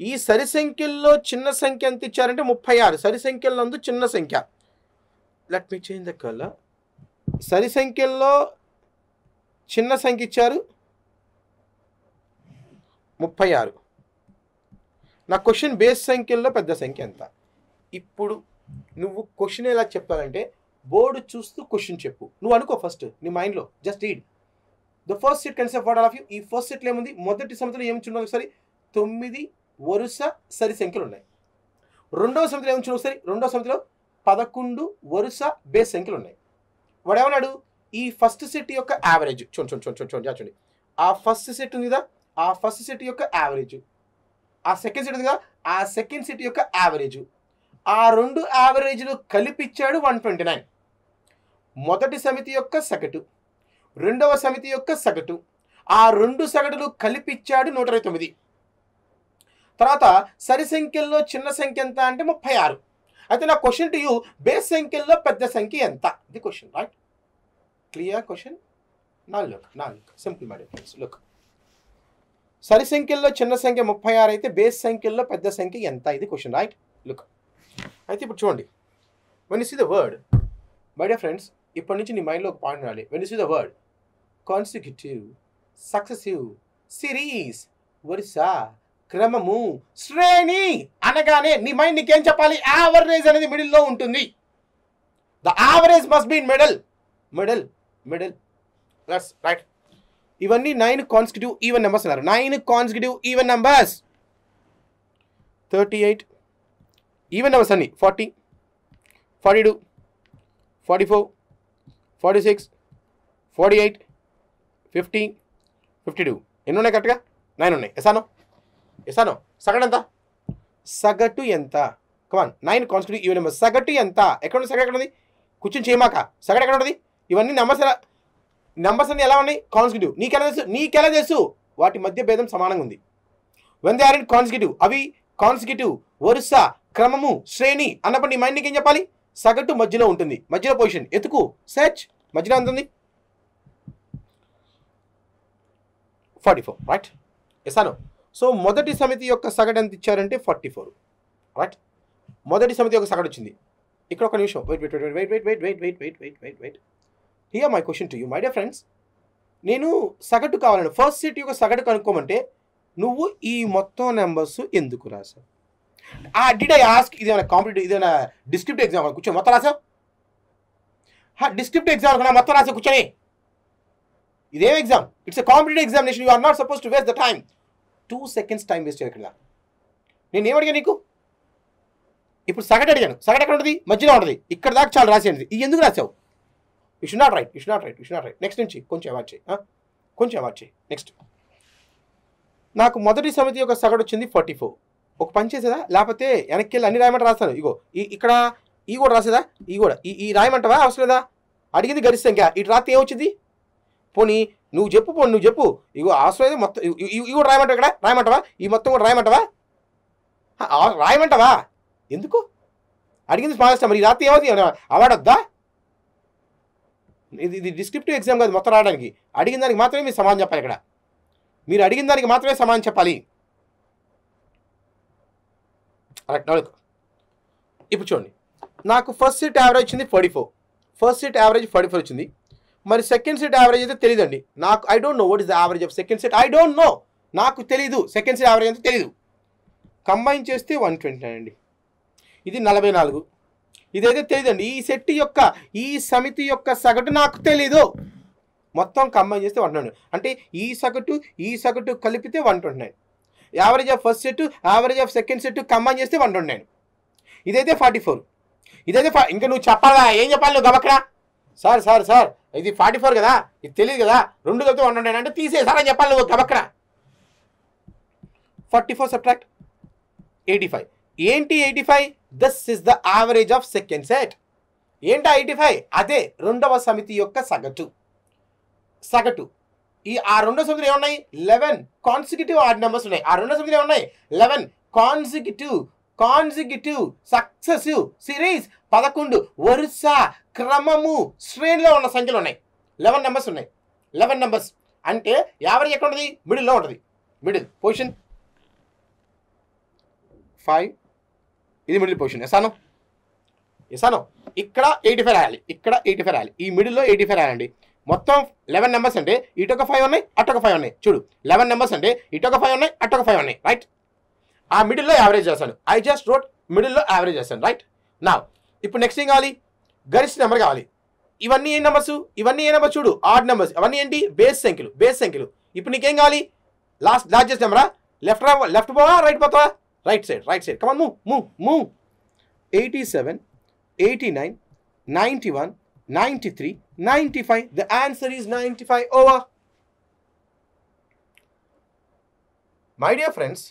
ఈ సరి సంఖ్యల్లో చిన్న సంఖ్య ఎంత ఇచ్చారంటే ముప్పై ఆరు సరి సంఖ్యలందు చిన్న సంఖ్య let me change the colour సరి సంఖ్యల్లో చిన్న సంఖ్య ఇచ్చారు ముప్పై ఆరు నా క్వశ్చన్ బేస్ సంఖ్యల్లో పెద్ద సంఖ్య ఎంత ఇప్పుడు నువ్వు క్వశ్చన్ ఎలా చెప్పాలంటే బోర్డు చూస్తూ క్వశ్చన్ చెప్పు నువ్వు అనుకో ఫస్ట్ నీ మైండ్లో just read the first set concept what all of you ఈ ఫస్ట్ సెట్లో ఏముంది మొదటి సమితిలో ఏమి చూడండి ఒకసారి తొమ్మిది వరుస సరి సంఖ్యలు ఉన్నాయి రెండవ సమితిలో ఏమి చూడండి ఒకసారి రెండవ సమితిలో పదకొండు వరుస బేస్ సంఖ్యలు ఉన్నాయి వాడు ఏమన్నాడు ఈ ఫస్ట్ సెట్ యొక్క యావరేజ్ చూడండి చూడండి చూడండి చూడండి ఆ ఫస్ట్ సెట్ ఉంది కదా ఆ ఫస్ట్ సెట్ యొక్క యావరేజ్ ఆ సెకండ్ సెట్ ఉంది కదా ఆ సెకండ్ సెట్ యొక్క యావరేజ్ ఆ రెండు యావరేజ్లు కలిపిచ్చాడు వన్ ట్వంటీ నైన్ మొదటి సమితి యొక్క సగటు రెండవ సమితి యొక్క సగటు ఆ రెండు సగటులు కలిపిచ్చాడు నూట ఇరవై తొమ్మిది తర్వాత సరి సంఖ్యల్లో చిన్న సంఖ్య ఎంత అంటే ముప్పై ఆరు అయితే నా క్వశ్చన్ టు యూ బేస్ సంఖ్యల్లో పెద్ద సంఖ్య ఎంత ఇది క్వశ్చన్ రైట్ క్లియర్ క్వశ్చన్ నా లుక్ నా లుక్ సింపుల్ మేడం లుక్ సరి సంఖ్యల్లో చిన్న సంఖ్య ముప్పై ఆరు అయితే బేస్ సంఖ్యల్లో పెద్ద సంఖ్య ఎంత ఇది క్వశ్చన్ రైట్ లుక్ అయితే ఇప్పుడు చూడండి when is the word my dear friends ఇప్పటి నుంచి నీ మైండ్లో ఒక పాయింట్ రాలి when is the word consecutive successive series వరుస క్రమము శ్రేణి అనగానే నీ మైండ్ నీకేం చెప్పాలి యావరేజ్ అనేది మిడిల్లో ఉంటుంది the average must been middle middle middle plus right ఇవన్నీ నైన్ కాన్సిక్యూటివ్ ఈవెన్ నెంబర్స్ అన్నారు nine consecutive even numbers thirty eight even numbers అన్ని forty forty two forty four forty six forty eight fifty fifty two ఎన్ని ఉన్నాయి కరెక్ట్గా nine ఉన్నాయి ఎసానో ఎసానో సగటు ఎంత సగటు ఎంత come on nine consecutive even number సగటు ఎంత ఎక్కడ ఉంది సగటు ఎక్కడ ఉంది కూర్చొని చేయమాక సగటు ఎక్కడ ఉంటుంది ఇవన్నీ నెంబర్స్ ఎలా నెంబర్స్ అన్ని ఎలా ఉన్నాయి కాన్స్టిట్యూ నీకెలా తెలుసు నీకెలా తెలుసు వాటి మధ్య భేదం సమానంగా ఉంది when they are in consecutive అవి కాన్స్టిట్యూ వరుస క్రమము శ్రేణి అన్నప్పుడు నీ మైండ్ నీకేం చెప్పాలి సగటు మధ్యలో ఉంటుంది మధ్యలో పొజిషన్ ఎత్తుకు సెర్చ్ మధ్యలో ఉంటుంది ఫార్టీ ఫోర్ రైట్ ఎసాను సో మొదటి సమితి యొక్క సగటు ఎంత ఇచ్చారంటే ఫార్టీ ఫోర్ రైట్ మొదటి సమితి యొక్క సగటు వచ్చింది ఇక్కడ ఒక నిమిషం wait wait wait wait wait wait wait wait wait wait wait here my question to you my dear friends నేను సగటు కావాలని ఫస్ట్ సీట్ యొక్క సగటు కనుక్కోమంటే నువ్వు ఈ మొత్తం నెంబర్స్ ఎందుకు రాసావు ఆ డిడ్ ఐ ఆస్క్ ఇదేమైనా కాంపిటేటివ్ ఇదేమైనా డిస్క్రిప్టివ్ ఎగ్జామ్ కూర్చొని మొత్తం రాసావు డిస్క్రిప్టివ్ ఎగ్జామ్ మొత్తం రాసావు కూర్చొని ఇదేం exam it's a competitive examination you are not suppose to waste the time two seconds time waste చేయకుండా నేను ఏమడిగా నీకు ఇప్పుడు సగటు అడిగాను సగటు ఎక్కడ ఉంటుంది మధ్యలో ఉంటుంది ఇక్కడ దాకా చాలా రాసేది ఇది ఎందుకు రాసావు you should not write you should not write you should not write next నుంచి కొంచెం అవాయిడ్ చేయి కొంచెం అవాయిడ్ చేయి నెక్స్ట్ నాకు మొదటి సమితి యొక్క సగటు వచ్చింది ఫార్టీ ఫోర్ ఒక పని చేసేదా లేకపోతే వెనక్కి వెళ్ళి అన్ని రాయమంటే రాస్తాను ఇగో ఈ ఇక్కడ ఈ కూడా రాసేదా ఈ కూడా ఈ ఈ రాయమంటవా అవసరం లేదా అడిగింది గరిష్టంగా ఇటు రాత్రి ఏమొచ్చింది పోనీ నువ్వు చెప్పు పోనీ నువ్వు చెప్పు ఇగో ఆశ్రయం మొత్తం ఇవి కూడా రాయమంటావు ఇక్కడ రాయమంటావా ఈ మొత్తం కూడా రాయమంటావా రాయమంటావా ఎందుకు అడిగింది స్మాగస్టా మరి రాత్రి ఏమవుతుంది అవాడొద్దా వద్దా ఇది ఇది డిస్క్రిప్టివ్ ఎగ్జామ్ కాదు మొత్తం రావడానికి అడిగిన దానికి మాత్రమే మీరు సమాధానం చెప్పాలి ఇక్కడ మీరు అడిగిన దానికి మాత్రమే సమాధానం చెప్పాలి కరెక్ట్ ఇప్పుడు చూడండి నాకు ఫస్ట్ సీట్ యావరేజ్ వచ్చింది forty four first seat average forty four వచ్చింది మరి సెకండ్ సెట్ యావరేజ్ అయితే తెలియదండి నాకు I don't know what is the average of second set I don't know నాకు తెలీదు సెకండ్ సెట్ యావరేజ్ అయితే తెలీదు కంబైన్ చేస్తే వన్ ట్వంటీ అండి ఇది నలభై నాలుగు ఇదైతే తెలియదండి ఈ సెట్ యొక్క ఈ సమితి యొక్క సగటు నాకు తెలీదు మొత్తం కంబైన్ చేస్తే వన్ ట్వంటీ అంటే ఈ సగటు ఈ సగటు కలిపితే one twenty nine average of first set average of second set combine చేస్తే వన్ ట్వంటీ నైన్ ఇదైతే ఫార్టీ ఫోర్ ఇదైతే ఇంకా నువ్వు చెప్పాలా ఏం చెప్పాలి నువ్వు గబక్రా సార్ సార్ సార్ ఇది ఫార్టీ ఫోర్ కదా ఇది తెలియదు కదా రెండు కలిపి వన్ హండ్రెడ్ అంటే తీసేసారని చెప్పాలి నువ్వు గబక్కడ forty four subtract eighty five ఏంటి eighty five this is the average of second set ఏంటి ఎయిటీ ఫైవ్ అదే రెండవ సమితి యొక్క సగటు సగటు ఈ ఆ రెండో సమితిలో ఏమున్నాయి లెవెన్ కాన్సిక్యూటివ్ ఆర్డ్ నెంబర్స్ ఉన్నాయి ఆ రెండో సమితిలో ఏమున్నాయి eleven consecutive consecutive successive series పదకొండు వరుస క్రమము శ్రేణిలో ఉన్న సంఖ్యలు ఉన్నాయి లెవెన్ నెంబర్స్ ఉన్నాయి లెవెన్ నెంబర్స్ అంటే యావరేజ్ ఎక్కడ ఉంటుంది మిడిల్లో ఉంటుంది మిడిల్ పొజిషన్ ఫైవ్ ఇది మిడిల్ పొజిషన్ ఎసాను ఎసాను ఇక్కడ ఎయిటీ ఫైవ్ రాయాలి ఇక్కడ ఎయిటీ ఫైవ్ రాయాలి ఈ మిడిల్లో ఎయిటీ ఫైవ్ రాయాలండి మొత్తం లెవెన్ నెంబర్స్ అంటే ఇటొక ఫైవ్ ఉన్నాయి అటొక ఫైవ్ ఉన్నాయి చూడు లెవెన్ నెంబర్స్ అంటే ఇటొక ఫైవ్ ఉన్నాయి అటొక ఫైవ్ ఉన్నాయి రైట్ ఆ మిడిల్లో యావరేజ్ చేస్తాను ఐ జస్ట్ రోట్ మిడిల్లో యావరేజ్ చేస్తాను రైట్ నా ఇప్పుడు నెక్స్ట్ ఏం కావాలి గరిష్ట నెంబర్ కావాలి ఇవన్నీ ఏ నెంబర్స్ ఇవన్నీ ఏ నెంబర్ చూడు ఆడ్ నెంబర్స్ అవన్నీ ఏంటి బేస్ సంఖ్యలు బేస్ సంఖ్యలు ఇప్పుడు నీకేం కావాలి లాస్ట్ లార్జెస్ట్ నెంబరా లెఫ్ట్ లెఫ్ట్ పోవా రైట్ పోతావా right side right side come on move move move eighty seven eighty nine ninety one ninety three ninety five the answer is ninety five ఓవా మై డియర్ ఫ్రెండ్స్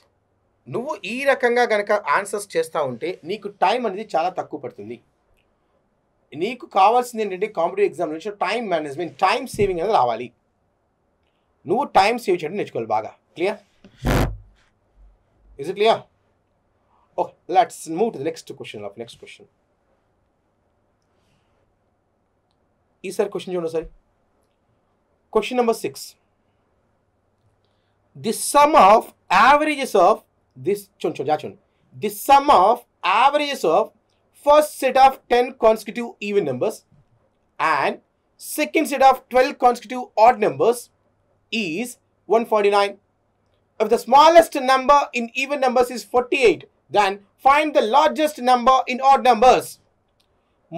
నువ్వు ఈ రకంగా కనుక answers చేస్తూ ఉంటే నీకు టైం అనేది చాలా తక్కువ పడుతుంది नीक कावासी competitive exam time manage time saving रावाली टाइम सेव चे ने clear is clear okay let's move to the question of next question sir question चूँ sir question number six the sum of average this चुन चुन the sum of average of first set of 10 consecutive even numbers and second set of 12 consecutive odd numbers is 149. If the smallest number in even numbers is 48, then find the largest number in odd numbers.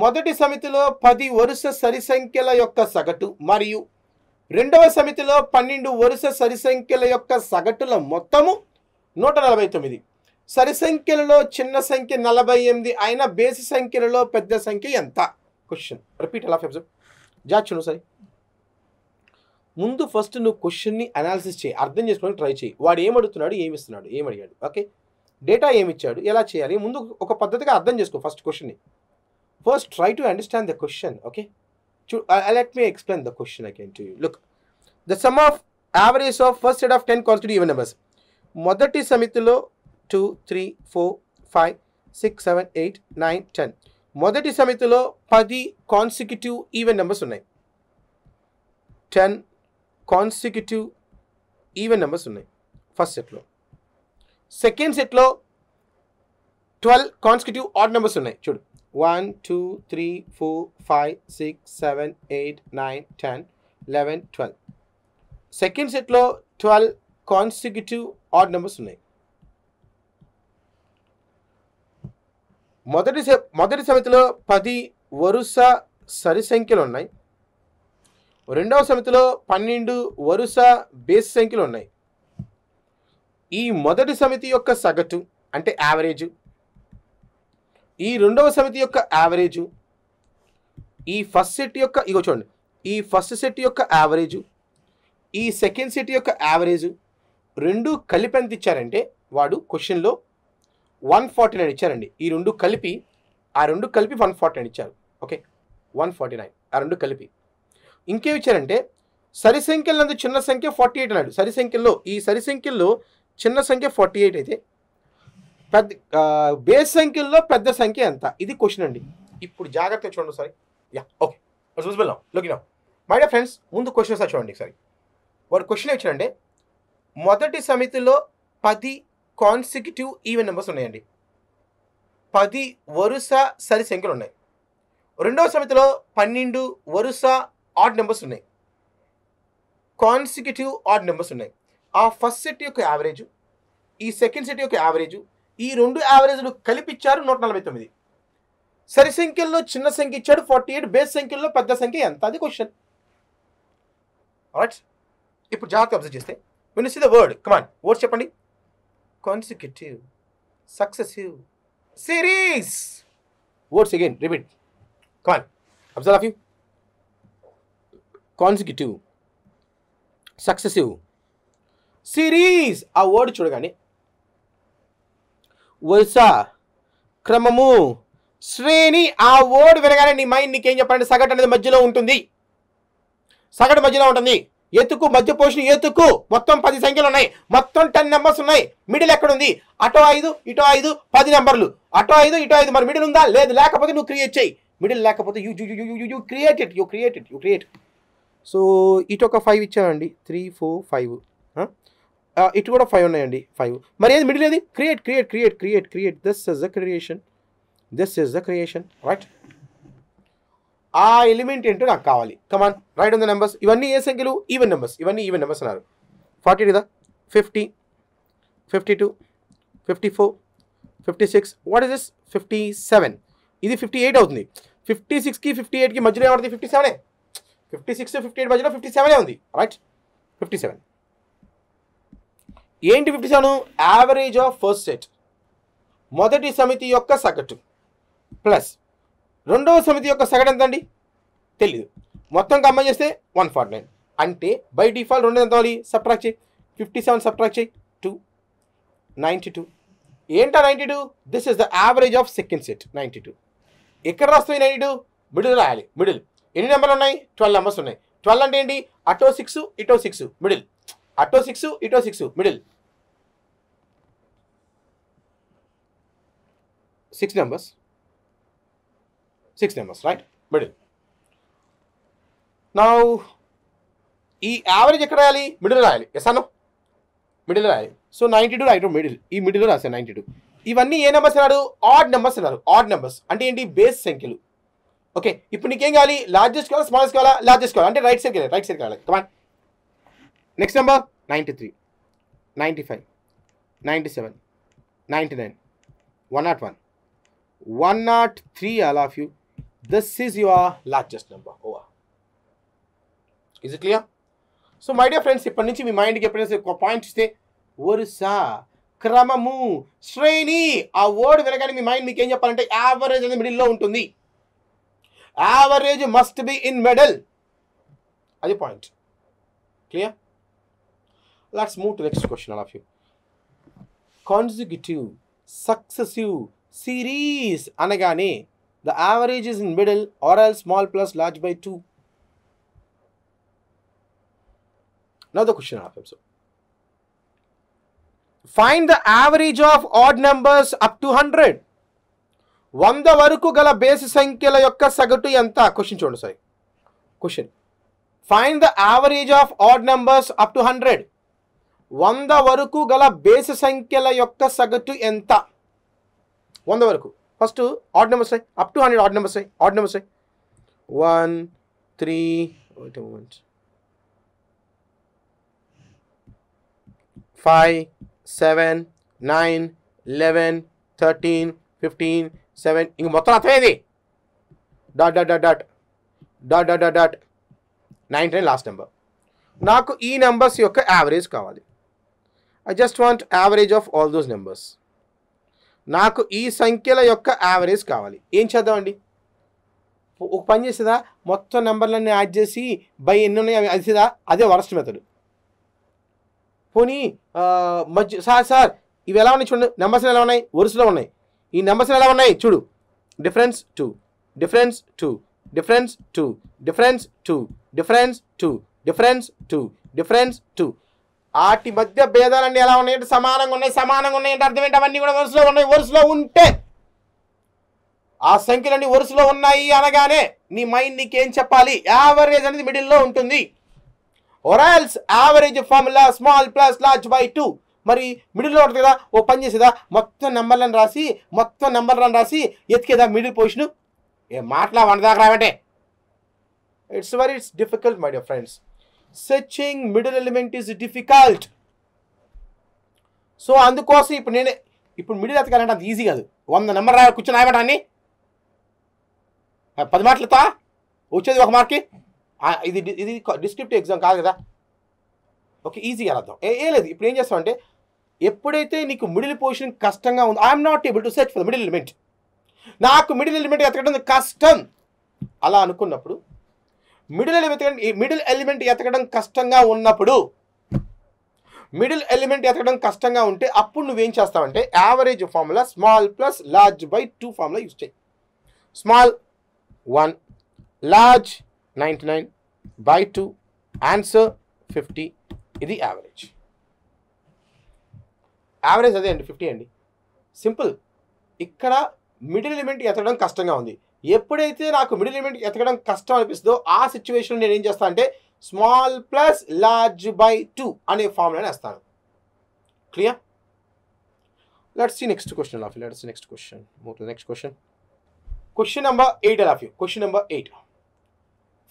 మొదటి సమితిలో పది వరుస సరి సంఖ్యల యొక్క సగటు మరియు రెండవ సమితిలో పన్నెండు వరుస సరి సంఖ్యల యొక్క సగటుల మొత్తము నూట నలభై తొమ్మిది సరి సంఖ్యలలో చిన్న సంఖ్య నలభై ఎనిమిది అయిన బేసి సంఖ్యలలో పెద్ద సంఖ్య ఎంత క్వశ్చన్ రిపీట్ ఎలా ఫెబ్జెప్ జాచును సరే ముందు ఫస్ట్ నువ్వు క్వశ్చన్ని అనాలిసిస్ చేయి అర్థం చేసుకోవడానికి ట్రై చేయి వాడు ఇస్తున్నాడు ఏమిస్తున్నాడు ఏమడిగాడు ఓకే డేటా ఏమిచ్చాడు ఎలా చేయాలి ముందు ఒక పద్ధతిగా అర్థం చేసుకో ఫస్ట్ క్వశ్చన్ని first try to understand the question okay చూ let me explain the question again to you look the sum of average of first set of ten consecutive even numbers మొదటి సమితిలో two three four five six seven eight nine ten మొదటి సమితిలో పది consecutive even numbers ఉన్నాయి ten consecutive even numbers ఉన్నాయి first సెట్లో second సెట్లో twelve consecutive odd numbers ఉన్నాయి చూడు one two three four five six seven eight nine ten eleven twelve second సెట్లో ట్వెల్వ్ కాన్సిక్యూటివ్ ఆర్డ్ నెంబర్స్ ఉన్నాయి మొదటి మొదటి సమితిలో పది వరుస సరి సంఖ్యలు ఉన్నాయి రెండవ సమితిలో పన్నెండు వరుస బేస్ సంఖ్యలు ఉన్నాయి ఈ మొదటి సమితి యొక్క సగటు అంటే యావరేజు ఈ రెండవ సమితి యొక్క యావరేజు ఈ ఫస్ట్ సెట్ యొక్క ఇగో చూడండి ఈ ఫస్ట్ సెట్ యొక్క యావరేజు ఈ సెకండ్ సెట్ యొక్క యావరేజు రెండు కలిపి ఎంత ఇచ్చారంటే వాడు క్వశ్చన్లో వన్ ఫార్టీ నైన్ ఇచ్చారండి ఈ రెండు కలిపి ఆ రెండు కలిపి వన్ ఫార్టీ నైన్ ఇచ్చారు ఓకే వన్ ఫార్టీ నైన్ ఆ రెండు కలిపి ఇంకేమి ఇచ్చారంటే సరి సంఖ్యలందు చిన్న సంఖ్య ఫార్టీ ఎయిట్ అన్నాడు సరి సంఖ్యల్లో ఈ సరి సంఖ్యల్లో చిన్న సంఖ్య ఫార్టీ ఎయిట్ అయితే పెద్ద బేస్ సంఖ్యల్లో పెద్ద సంఖ్య ఎంత ఇది క్వశ్చన్ అండి ఇప్పుడు జాగ్రత్తగా చూడండి సార్ యా ఓకే చూసి వెళ్దాం లోకినా మై డే ఫ్రెండ్స్ ముందు క్వశ్చన్ సార్ చూడండి సరే వాడు క్వశ్చన్ ఇచ్చారంటే మొదటి సమితిలో పది కాన్సిక్యూటివ్ ఈవెన్ నెంబర్స్ ఉన్నాయండి పది వరుస సరి సంఖ్యలు ఉన్నాయి రెండవ సమితిలో పన్నెండు వరుస ఆడ్ నెంబర్స్ ఉన్నాయి కాన్సిక్యూటివ్ ఆడ్ నెంబర్స్ ఉన్నాయి ఆ ఫస్ట్ సెట్ యొక్క యావరేజ్ ఈ సెకండ్ సెట్ యొక్క యావరేజ్ ఈ రెండు యావరేజ్లు కలిపించారు నూట నలభై తొమ్మిది సరి సంఖ్యల్లో చిన్న సంఖ్య ఇచ్చాడు ఫార్టీ ఎయిట్ బేస్ సంఖ్యల్లో పెద్ద సంఖ్య ఎంత అది క్వశ్చన్ రైట్ ఇప్పుడు జాగ్రత్త అబ్జర్వ్ చేస్తే when see the word come on words చెప్పండి consecutive successive series Words again, repeat. కాన్ observe observe consecutive successive series ఆ వర్డ్ చూడగానే వరుస క్రమము శ్రేణి ఆ వర్డ్ వినగానే నీ మైండ్ నీకేం చెప్పాలంటే సగటు అనేది మధ్యలో ఉంటుంది సగటు మధ్యలో ఉంటుంది ఎతుకు మధ్య పోషణ ఎతుకు మొత్తం పది సంఖ్యలు ఉన్నాయి మొత్తం టెన్ నెంబర్స్ ఉన్నాయి మిడిల్ ఎక్కడుంది అటో ఐదు ఇటో ఐదు పది నెంబర్లు అటో ఐదు ఇటో ఐదు మరి మిడిల్ ఉందా లేదు లేకపోతే నువ్వు క్రియేట్ చేయి మిడిల్ లేకపోతే you you you you create it you create it you create so ఇటు ఒక ఫైవ్ ఇచ్చానండి త్రీ ఫోర్ ఫైవ్ ఇటు కూడా ఫైవ్ ఉన్నాయండి ఫైవ్ మరి ఏది మిడిల్ ఏది create create create create create this is the creation this is the creation right ఆ ఎలిమెంట్ ఏంటో నాకు కావాలి come on right on the numbers ఇవన్నీ ఏ సంఖ్యలు ఈవెన్ నెంబర్స్ ఇవన్నీ ఈవెన్ నెంబర్స్ అన్నారు ఫార్టీ కదా fifty fifty two fifty four fifty six what is this fifty seven ఇది ఫిఫ్టీ ఎయిట్ అవుతుంది ఫిఫ్టీ సిక్స్కి ఫిఫ్టీ ఎయిట్కి మధ్యలో ఏమవుతుంది ఫిఫ్టీ సెవెనే ఫిఫ్టీ సిక్స్ ఫిఫ్టీ ఎయిట్ మధ్యలో ఫిఫ్టీ సెవెనే ఉంది రైట్ ఫిఫ్టీ సెవెన్ ఏంటి fifty seven average of first set మొదటి సమితి యొక్క సగటు ప్లస్ రెండవ సమితి యొక్క సగటు ఎంత అండి తెలియదు మొత్తం కంబైన్ చేస్తే వన్ ఫార్టీ నైన్ అంటే బై డిఫాల్ట్ రెండు ఎంత అవ్వాలి సబ్ట్రాక్ట్ చేయి ఫిఫ్టీ సెవెన్ సబ్ట్రాక్ట్ చేయి టూ నైంటీ టూ ఏంటా ninety two this is the average of second set ninety two ఎక్కడ రాస్తుంది నైంటీ టూ మిడిల్ రాయాలి మిడిల్ ఎన్ని నెంబర్లు ఉన్నాయి ట్వెల్వ్ నెంబర్స్ ఉన్నాయి ట్వెల్వ్ అంటే ఏంటి అటో సిక్స్ ఇటో సిక్స్ మిడిల్ అటో సిక్స్ ఇటో six middle six numbers six members right middle నా ఈ యావరేజ్ ఎక్కడ రాయాలి మిడిల్ రాయాలి ఎస్ మిడిల్ రాయాలి so ninety two right middle ఈ మిడిల్ రాశాను నైంటీ టూ ఇవన్నీ ఏ నెంబర్స్ అన్నారు ఆడ్ నెంబర్స్ అన్నారు ఆడ్ నెంబర్స్ అంటే ఏంటి బేస్ సంఖ్యలు ఓకే ఇప్పుడు నీకేం కావాలి లార్జెస్ట్ కావాలా స్మాలెస్ట్ కావాలా లార్జెస్ట్ కావాలా అంటే రైట్ సైడ్ రైట్ సైడ్ కావాలి come on next number ninety three ninety five ninety seven ninety nine one nought one one nought three all of you This is your largest number over. Is it clear? So my dear friends ఇప్పటి నుంచి మీ మైండ్కి ఎప్పుడైనా ఒక point ఇస్తే వరుస క్రమము శ్రేణి ఆ వర్డ్ వినగానే మీ మైండ్ మీకు ఏం చెప్పాలంటే యావరేజ్ అనేది మిడిల్లో ఉంటుంది average must be in middle అది point clear let's move to next question all of you consecutive successive series అనగానే The average is in middle or else small plus large by 2. Now the question happens. So. Find the average of odd numbers up to 100. వంద వరకు గల బేసి సంఖ్యల యొక్క సగటు ఎంత question చూడండి sir question find the average of odd numbers up to hundred వంద వరకు గల బేసి సంఖ్యల యొక్క సగటు ఎంత వంద వరకు first odd numbers I up to 100 odd numbers I odd numbers I 1 3 okay moment 5 7 9 11 13 15 7 ఇక్కడ మొత్తం ఎన్ని డా డా డా డా డా డా డా 99 లాస్ట్ నంబర్ నాకు ఈ నంబర్స్ యొక్క एवरेज కావాలి I just want average of all those numbers నాకు ఈ సంఖ్యల యొక్క యావరేజ్ కావాలి ఏం చేద్దామండి ఒక పని చేసేదా మొత్తం నెంబర్లన్నీ యాడ్ చేసి బై ఎన్ని ఉన్నాయి అవి అదిసేదా అదే వరస్ట్ మెథడ్ పోనీ మధ్య సార్ సార్ ఇవి ఎలా ఉన్నాయి చూడండి నెంబర్స్ ఎలా ఉన్నాయి వరుసలో ఉన్నాయి ఈ నెంబర్స్ ఎలా ఉన్నాయి చూడు difference two difference two difference two difference two difference two difference two difference two వాటి మధ్య భేదాలన్నీ ఎలా ఉన్నాయంటే సమానంగా ఉన్నాయి సమానంగా ఉన్నాయంటే అర్థం ఏంటి అవన్నీ కూడా వరుసలో ఉన్నాయి వరుసలో ఉంటే ఆ సంఖ్యలన్నీ వరుసలో ఉన్నాయి అనగానే నీ మైండ్ నీకేం చెప్పాలి యావరేజ్ అనేది మిడిల్లో ఉంటుంది ఒరాల్స్ average formula small plus large by two మరి మిడిల్లో ఉంటుంది కదా ఓ పని చేసేదా మొత్తం నెంబర్లను రాసి మొత్తం నెంబర్లను రాసి ఎతికేదా మిడిల్ పొజిషను ఏ మాటలా దాకా రావంటే it's very it's difficult my dear friends searching middle element is difficult so అందుకోసం ఇప్పుడు నేనే ఇప్పుడు మిడిల్ ఎత్తకాలంటే అది ఈజీ కాదు వంద నెంబర్ రా కూర్చొని ఆయమటాన్ని పది మాటలతో వచ్చేది ఒక మార్కి ఇది ఇది డిస్క్రిప్టివ్ ఎగ్జామ్ కాదు కదా ఓకే ఈజీగా అర్థం ఏ లేదు ఇప్పుడు ఏం చేస్తాం అంటే ఎప్పుడైతే నీకు మిడిల్ పొజిషన్ కష్టంగా ఉందో I'm not able to search for middle element నాకు మిడిల్ ఎలిమెంట్ ఎత్తకడం కష్టం అలా అనుకున్నప్పుడు మిడిల్ ఎలిమెంట్ మిడిల్ ఎలిమెంట్ ఎతకడం కష్టంగా ఉన్నప్పుడు మిడిల్ ఎలిమెంట్ ఎతకడం కష్టంగా ఉంటే అప్పుడు నువ్వేం చేస్తావంటే average formula small plus large by two formula use చేయి small one large ninety nine by two answer fifty ఇది యావరేజ్ యావరేజ్ అదే అండి ఫిఫ్టీ అండి సింపుల్ ఇక్కడ మిడిల్ ఎలిమెంట్ ఎతకడం కష్టంగా ఉంది ఎప్పుడైతే నాకు మిడిల్ లిమిట్ ఎతకడం కష్టం అనిపిస్తుందో ఆ సిచ్యువేషన్లో నేను ఏం చేస్తాను అంటే small plus large by two అనే ఫార్ములాని వేస్తాను clear let's see next question of you let's next question move next question question number eight laugh you question number eight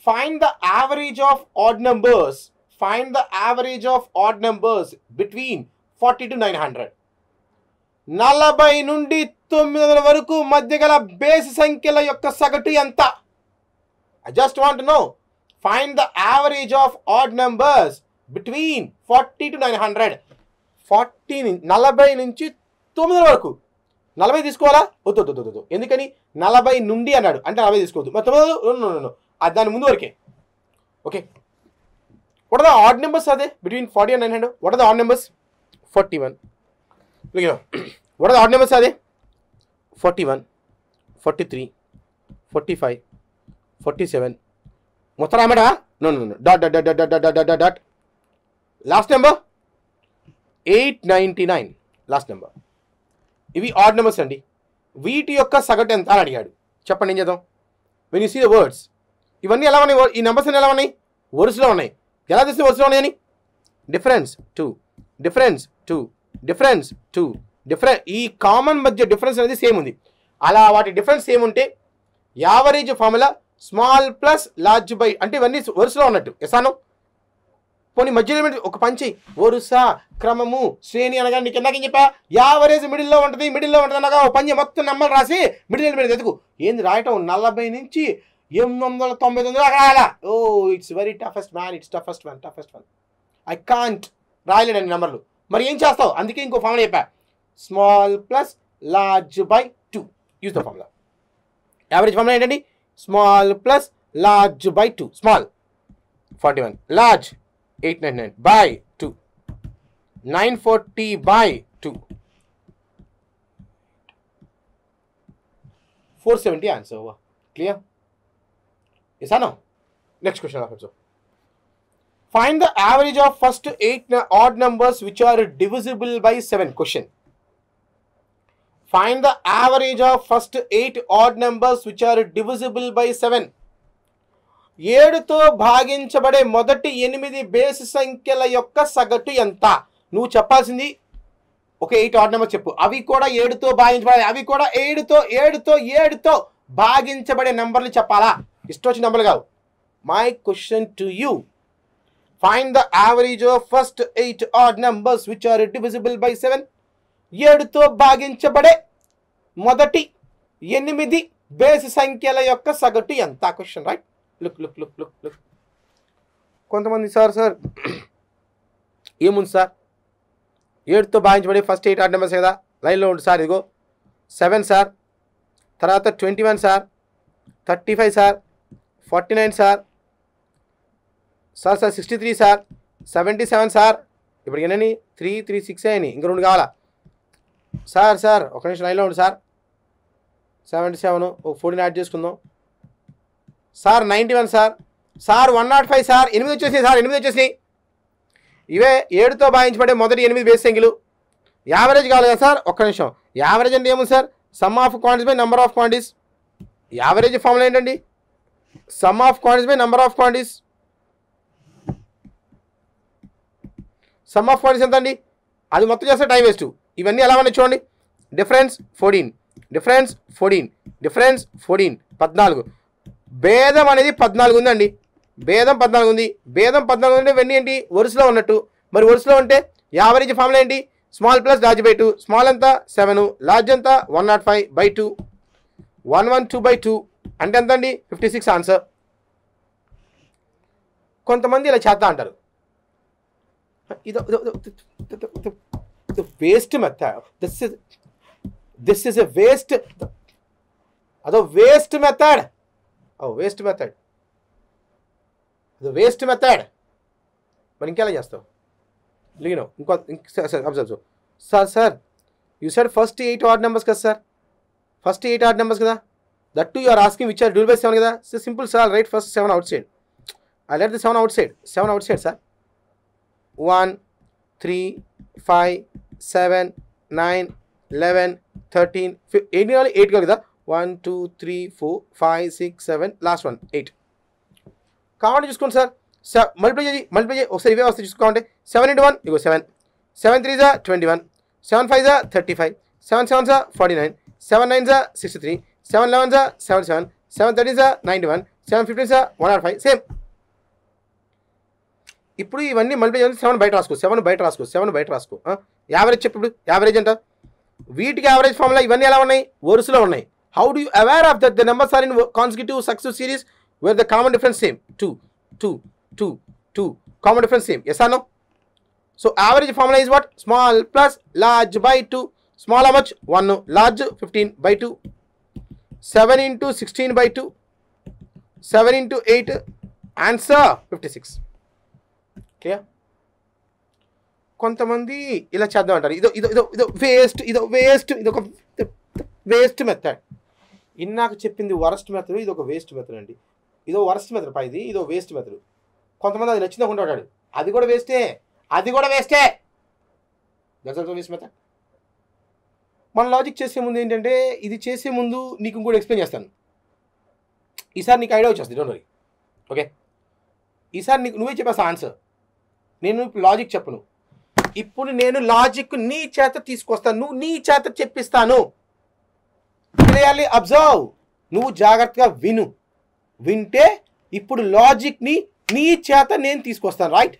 find the average of odd numbers find the average of odd numbers between forty to nine hundred నలభై నుండి తొమ్మిది వందల వరకు మధ్య గల బేసి సంఖ్యల యొక్క సగటు ఎంత I just want no find the average of odd numbers between forty to nine hundred forty నలభై నుంచి తొమ్మిది వరకు నలభై తీసుకోవాలా వద్దు వద్దు ఎందుకని నలభై నుండి అన్నాడు అంటే నలభై తీసుకోవద్దు మరి తొమ్మిది దాని ముందు వరకే okay what are the odd numbers అదే between forty and nine hundred what are the odd numbers forty one okay what are the odd numbers అదే forty one forty three forty five forty seven మొత్తం రామడా no no no dot dot dot dot dot dot dot last number eight ninety nine last number ఇవి odd numbers అండి వీటి యొక్క సగటు ఎంత అని అడిగాడు చెప్పండి ఏం చేద్దాం when you see the words ఇవన్నీ ఎలా ఉన్నాయి ఈ నెంబర్స్ అన్ని ఎలా ఉన్నాయి వరుసలో ఉన్నాయి ఎలా తెలిసిన వరుసలో ఉన్నాయని difference two difference two difference two difference ఈ కామన్ మధ్య డిఫరెన్స్ అనేది సేమ్ ఉంది అలా వాటి డిఫరెన్స్ సేమ్ ఉంటే average formula small plus large by అంటే ఇవన్నీ వరుసలో ఉన్నట్టు ఎసాను పోనీ మధ్యలో ఒక పంచి వరుస క్రమము శ్రేణి అనగా నీకు ఎందుకని చెప్పా యావరేజ్ మిడిల్లో ఉంటుంది మిడిల్లో ఉంటుంది అనగా ఓ పంచి మొత్తం నెంబర్ రాసి మిడిల్ మీద ఎదుగు ఏంది రాయటం నలభై నుంచి ఎనిమిది వందల తొంభై తొమ్మిది రాయాలా oh it's very toughest man it's toughest man toughest man I can't అన్ని నెంబర్లు మరి ఏం చేస్తావు అందుకే ఇంకో ఫామ్ చెప్పా small plus large by 2. Use the formula. Average formula identity small plus large by 2. Small 41. Large 899 by 2. 940 by 2. 470 over clear is that no next question आप so find the average of first eight odd numbers which are divisible by seven question find the average of first eight odd numbers which are divisible by seven ఏడుతో భాగించబడే మొదటి ఎనిమిది base సంఖ్యల యొక్క సగటు ఎంత నువ్వు చెప్పాల్సింది ఒక ఎయిట్ ఆర్డ్ నెంబర్ చెప్పు అవి కూడా ఏడుతో భాగించబడాలి అవి కూడా ఏడుతో ఏడుతో ఏడుతో భాగించబడే నెంబర్లు చెప్పాలా ఇష్టం వచ్చిన నెంబర్లు కావు my question to you find the average of first eight odd numbers which are divisible by seven ఏడుతో భాగించబడే మొదటి ఎనిమిది బేసి సంఖ్యల యొక్క సగటు ఎంత question right look look look look look కొంతమంది సార్ సార్ ఏముంది సార్ ఏడుతో భాగించబడి ఫస్ట్ ఎయిట్ ఆర్డ్ నెంబర్స్ కదా లైన్లో ఉంది సార్ ఇదిగో సెవెన్ సార్ తర్వాత twenty one sir thirty five sir forty nine sir sir sir sixty three sir seventy seven sir ఇప్పుడు త్రీ త్రీ సిక్స్ అయ్యాయి ఇంక రెండు కావాలా సార్ సార్ ఒక నిమిషం లైన్లో ఉండి సార్ సెవెంటీ సెవెన్ ఒక ఫోర్టీన్ యాడ్ చేసుకుందాం sir ninety one sir sir one nought five sir ఎనిమిది వచ్చేసి సార్ ఎనిమిది వచ్చేసినాయి ఇవే ఏడుతో భావించబడే మొదటి ఎనిమిది బేస్ సంఖ్యలు యావరేజ్ కావాలి కదా సార్ ఒక్క నిమిషం యావరేజ్ అంటే ఏముంది sir sum of quantities by number of quantities average formula ఏంటండి sum of quantities by number of quantities sum of quantities ఎంత అండి అది మొత్తం చేస్తే టైం వేస్ట్ ఇవన్నీ ఎలా ఉన్నాయి చూడండి difference fourteen difference fourteen difference fourteen పద్నాలుగు భేదం అనేది పద్నాలుగు ఉందండి భేదం పద్నాలుగు ఉంది భేదం పద్నాలుగు ఉంటే ఇవన్నీ ఏంటి వరుసలో ఉన్నట్టు మరి వరుసలో ఉంటే యావరేజ్ ఫామ్లో ఏంటి small plus large by two small అంతా సెవెన్ లార్జ్ అంతా one nought five by two one one two by two అంటే ఎంత అండి ఫిఫ్టీ సిక్స్ ఆన్సర్ కొంతమంది ఇలా చేస్తా అంటారు ఇదో the waste method this is this is a waste the waste method oh waste method the waste method మనం ఇంకెలా చేస్తాం లీనో ఇంకో sir observe sir sir you said first eight odd numbers కదా sir first eight odd numbers కదా that to you're asking which are dual by seven కదా sir simple sir right first seven outside I let the seven outside seven outside sir one three five seven nine eleven thirteen ఫిఫ్ eight కావాలి eight కావాలి కదా one two three four five six seven last one eight కావాలంటే చూసుకోండి sir multiply చేసి multiply చేసి ఒకసారి ఇవే వస్తే చూసుకోవాలంటే సెవెన్ ఇంటూ వన్ ఇగో సెవెన్ సెవెన్ త్రీ జా ట్వంటీ వన్ సెవెన్ ఫైవ్ జా థర్టీ ఫైవ్ సెవెన్ సెవెన్ జా ఫార్టీ నైన్ సెవెన్ నైన్ జా సిక్స్టీ త్రీ సెవెన్ లెవెన్ జా సెవెన్ సెవెన్ సెవెన్ థర్టీన్ జా నైంటీ వన్ సెవెన్ ఫిఫ్టీన్ జా వన్ ఆర్ five same ఇప్పుడు ఇవన్నీ మల్టిప్లై చేయాలి సెవెన్ బయట రాసుకో సెవెన్ బయట రాసుకో సెవెన్ బయట రాసుకో యావరేజ్ చెప్పు ఇప్పుడు యావరేజ్ అంట వీటికి యావరేజ్ ఫార్ములా ఇవన్నీ ఎలా ఉన్నాయి వరుసలో ఉన్నాయి how do aware of that the numbers are in consecutive success series where the common difference same two two two two common difference same yes అన్నో so average formula is what small plus large by two small అవచ్ one large fifteen by two seven into sixteen by two seven into eight answer fifty six clear కొంతమంది ఇలా చేద్దాం అంటారు ఇదో ఇదో ఇదో ఇదో వేస్ట్ ఇదో వేస్ట్ ఇదొక వేస్ట్ మెథడ్ ఇందాక చెప్పింది వరస్ట్ మెథడ్ ఇది ఒక వేస్ట్ మెథడ్ అండి ఇదో వరస్ట్ మెథడ్ పైది ఇదో వేస్ట్ మెథడ్ కొంతమంది అది నచ్చిందా ఉంటాడు అది కూడా వేస్టే అది కూడా వేస్టే దట్స్ వేస్ట్ మెథడ్ మన లాజిక్ చేసే ముందు ఏంటంటే ఇది చేసే ముందు నీకు ఇంకోటి ఎక్స్ప్లెయిన్ చేస్తాను ఈసారి నీకు ఐడియా వచ్చేస్తుంది డోంట్ వరీ ఓకే ఈసారి నీకు నువ్వే చెప్పేస్తా ఆన్సర్ నేను లాజిక్ చెప్పను ఇప్పుడు నేను లాజిక్ నీ చేత తీసుకొస్తాను నువ్వు నీ చేత చెప్పిస్తాను చేయాలి అబ్జర్వ్ నువ్వు జాగ్రత్తగా విను వింటే ఇప్పుడు లాజిక్ని నీ చేత నేను తీసుకొస్తాను రైట్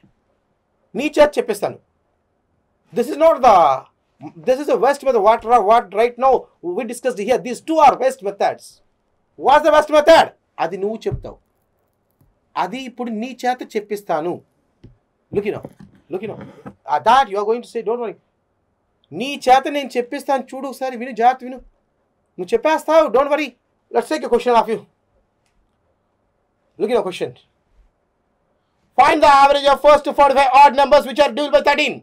నీ చేత చెప్పిస్తాను this is not the this is the waste method what what right now we discuss here these two are waste methods what's the waste method అది నువ్వు చెప్తావు అది ఇప్పుడు నీ చేత చెప్పిస్తాను లుక్ ఇనో లుక్ ఇనో that you are going to say don't worry నీ చేత నేను చెప్పిస్తాను చూడు ఒకసారి విను జాగ్రత్త విను నువ్వు చెప్పేస్తావు don't worry let's take a question of you look in question fine the average of first forty five odd numbers which are dual by thirteen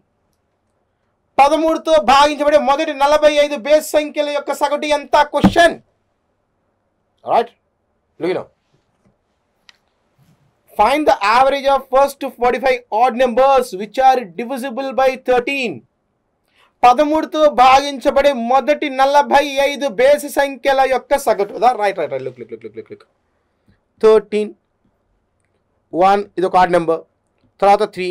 పదమూడుతో భాగించబడే మొదటి నలభై ఐదు బేస్ సంఖ్యల యొక్క సగటు ఎంత క్వశ్చన్ రైట్ లుగినో fine the average of first forty five odd numbers which are divisible by thirteen పదమూడుతో భాగించబడే మొదటి నలభై ఐదు బేసి సంఖ్యల యొక్క సగటు right right right look look look look look look thirteen one ఇది ఒక ఆడ్ నెంబర్ తర్వాత త్రీ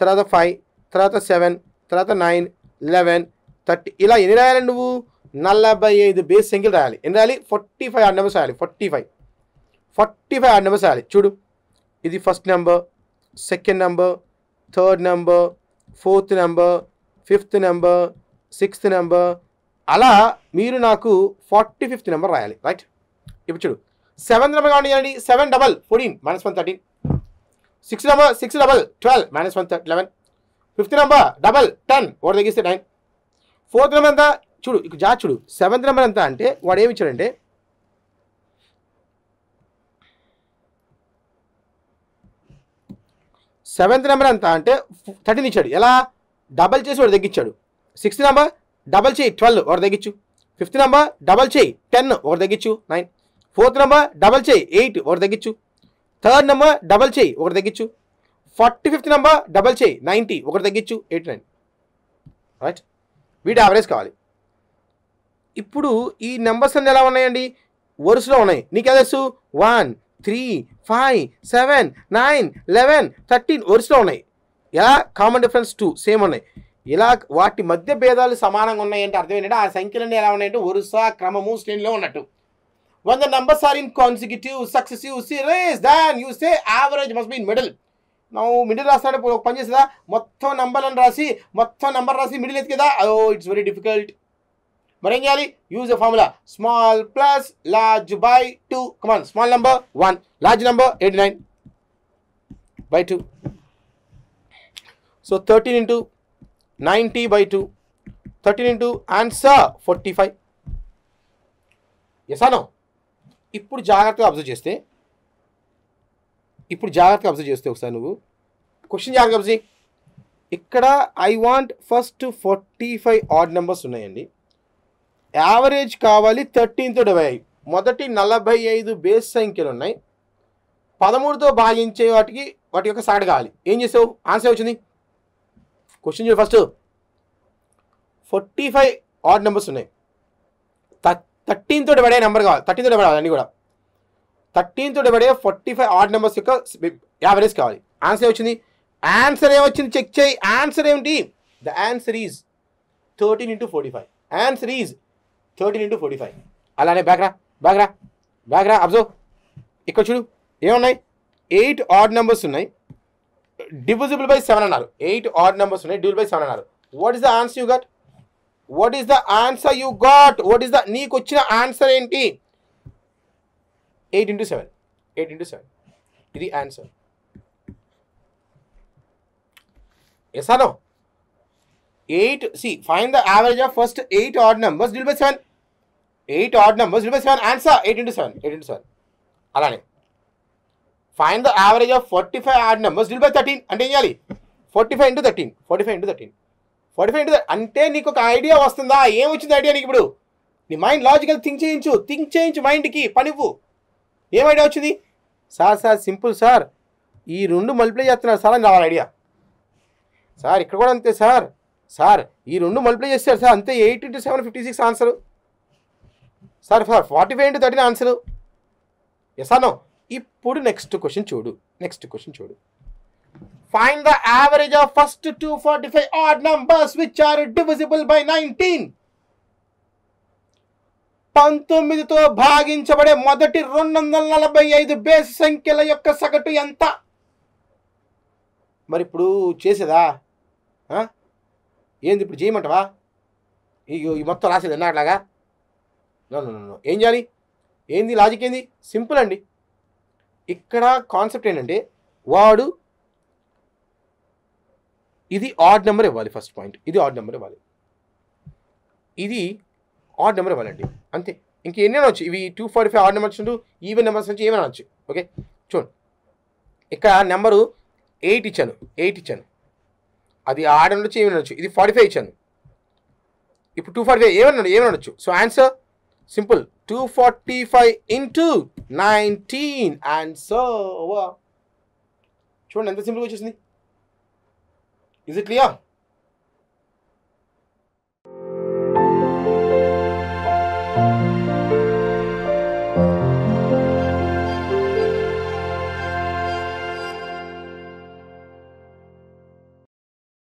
తర్వాత ఫైవ్ తర్వాత సెవెన్ తర్వాత నైన్ లెవెన్ థర్టీ ఇలా ఎన్ని రాయాలి నువ్వు నలభై ఐదు బేస్ సంఖ్యలు రాయాలి ఎన్ని రాయాలి ఫార్టీ ఫైవ్ ఆడ్ నెంబర్స్ రాయాలి forty five forty five odd numbers రాయాలి చూడు ఇది first number second number third number fourth number fifth number sixth number అలా మీరు నాకు ఫార్టీ ఫిఫ్త్ నెంబర్ రాయాలి రైట్ ఇప్పుడు చూడు సెవెంత్ నెంబర్ కావండి seven double fourteen minus one thirteen six number six double twelve minus one thirty eleven fifth number double ten ఒకటి తగ్గిస్తే nine fourth number ఎంత చూడు ఇక జా చూడు సెవెంత్ నెంబర్ ఎంత అంటే వాడు ఏమి ఇచ్చాడంటే సెవెంత్ నెంబర్ ఎంత అంటే థర్టీన్ ఇచ్చాడు ఎలా డబల్ చేసి వాడు తగ్గించాడు సిక్స్త్ నెంబర్ డబల్ చేయి ట్వెల్వ్ ఒకటి తగ్గించు ఫిఫ్త్ నెంబర్ డబల్ చేయి టెన్ ఒకటి తగ్గించు నైన్ ఫోర్త్ నెంబర్ డబల్ చేయి ఎయిట్ ఒకటి తగ్గించు థర్డ్ నెంబర్ డబల్ చేయి ఒకటి తగ్గించు ఫార్టీ ఫిఫ్త్ నెంబర్ డబల్ చేయి నైంటీ ఒకటి తగ్గించు ఎయిట్ నైన్ రైట్ వీటి యావరేజ్ కావాలి ఇప్పుడు ఈ నెంబర్స్ అన్నీ ఎలా ఉన్నాయండి వరుసలో ఉన్నాయి నీకు ఎలా తెలుసు one three five seven nine eleven thirteen వరుసలో ఉన్నాయి ఎలా కామన్ డిఫరెన్స్ టూ సేమ్ ఉన్నాయి ఇలా వాటి మధ్య భేదాలు సమానంగా ఉన్నాయంటే అర్థం ఏంటంటే ఆ సంఖ్యలన్నీ ఎలా ఉన్నాయంటే వరుస క్రమము శ్రేణిలో ఉన్నట్టు వంద numbers are in consecutive successive series then you say average must be in middle నువ్వు మిడిల్ రాస్తాడే పని చేసేదా మొత్తం నంబర్లను రాసి మొత్తం నంబర్ రాసి మిడిల్ ఎత్తికేదా ఓ ఇట్స్ వెరీ డిఫికల్ట్ మరేం చేయాలి use the formula small plus large by two come on small number one large number eighty nine by two so thirteen into ninety by two thirteen into answer forty five ఎసానో ఇప్పుడు జాగ్రత్తగా observe చేస్తే ఇప్పుడు జాగ్రత్తగా observe చేస్తే ఒకసారి నువ్వు question జాగ్రత్త అబ్జర్వ్ ఇక్కడ I want first forty five odd numbers ఉన్నాయండి యావరేజ్ కావాలి థర్టీన్తో డివై మొదటి నలభై ఐదు బేస్ సంఖ్యలు ఉన్నాయి పదమూడుతో భాగించే వాటికి వాటి యొక్క సాటి కావాలి ఏం చేసావు ఆన్సర్ వచ్చింది క్వశ్చన్ చూ first forty five odd numbers ఉన్నాయి థర్టీన్తో డివైడే నెంబర్ కావాలి థర్టీన్తో డివైడ్ అవ్వాలి అన్నీ కూడా థర్టీన్తో డివైడే ఫార్టీ ఫైవ్ ఆర్డ్ నెంబర్స్ యొక్క యావరేజ్ కావాలి ఆన్సర్ వచ్చింది ఆన్సర్ ఏమొచ్చింది చెక్ చేయి ఆన్సర్ ఏమిటి the answer is thirteen into forty five answer is 13 * 45 అలానే బాగ్రా బాగ్రా బాగ్రా అబ్జో ఇక్కడి నుంచి ఏ ఉన్నాయి 8 ఆడ్ నంబర్స్ ఉన్నాయి డివిజిబుల్ బై 7 నార 8 ఆడ్ నంబర్స్ ఉన్నాయి డివిజబుల్ బై 7 నార what is the answer you got what is the answer you got what is the నీకు వచ్చిన ఆన్సర్ ఏంటి 8 * 7 8 * 7 ది ఆన్సర్ ఏసానో 8 సి find the average of first 8 odd numbers divisible by 7 eight odd numbers divide seven answer eight into seven eight into seven అలానే fine the average of forty five odd numbers divide by thirteen అంటే ఏం చేయాలి forty five into thirteen forty five into thirteen forty five into అంటే నీకు ఒక idea వస్తుందా ఏం వచ్చింది ఐడియా నీకు ఇప్పుడు నీ మైండ్ లాజికల్ థింక్ చేయించు థింక్ చేయించు మైండ్కి పనివ్వు ఏం ఐడియా వచ్చింది సార్ సార్ సింపుల్ సార్ ఈ రెండు మల్టిప్లై చేస్తున్నారు సార్ అని రావాలి ఐడియా సార్ ఇక్కడ కూడా అంతే సార్ సార్ ఈ రెండు మల్టిప్లై చేస్తారు సార్ అంతే eight into seven fifty six answer sir sir forty five into thirteen answer yes అనో ఇప్పుడు నెక్స్ట్ క్వశ్చన్ చూడు నెక్స్ట్ క్వశ్చన్ చూడు fine the average of first two forty five odd numbers which are divisible by nineteen పంతొమ్మిదితో భాగించబడే మొదటి రెండు వందల నలభై ఐదు బేస్ సంఖ్యల యొక్క సగటు ఎంత మరి ఇప్పుడు చేసేదా ఏంది ఇప్పుడు చేయమంటావా ఈ మొత్తం రాసేది అట్లాగా ఏం చేయాలి ఏంది లాజిక్ ఏంది సింపుల్ అండి ఇక్కడ కాన్సెప్ట్ ఏంటంటే వాడు ఇది ఆడ్ నెంబర్ ఇవ్వాలి ఫస్ట్ పాయింట్ ఇది ఆడ్ నెంబర్ ఇవ్వాలి ఇది ఆడ్ నెంబర్ ఇవ్వాలండి అంతే ఇంకా ఎన్ని అనొచ్చు ఇవి two forty five odd numbers ఉండు ఈవెన్ నెంబర్స్ నుంచి ఏమైనా అనొచ్చు ఓకే చూడండి ఇక్కడ నెంబరు ఎయిట్ ఇచ్చాను ఎయిట్ ఇచ్చాను అది ఆర్డర్ నుంచి ఏమైనా అనొచ్చు ఇది ఫార్టీ ఫైవ్ ఇచ్చాను ఇప్పుడు టూ ఫార్టీ ఫైవ్ ఏమైనా ఏమైనా so answer simple two forty five into nineteen and so చూడండి ఎంత సింపుల్గా వచ్చేసింది ఇజ్ ఇట్ క్లియర్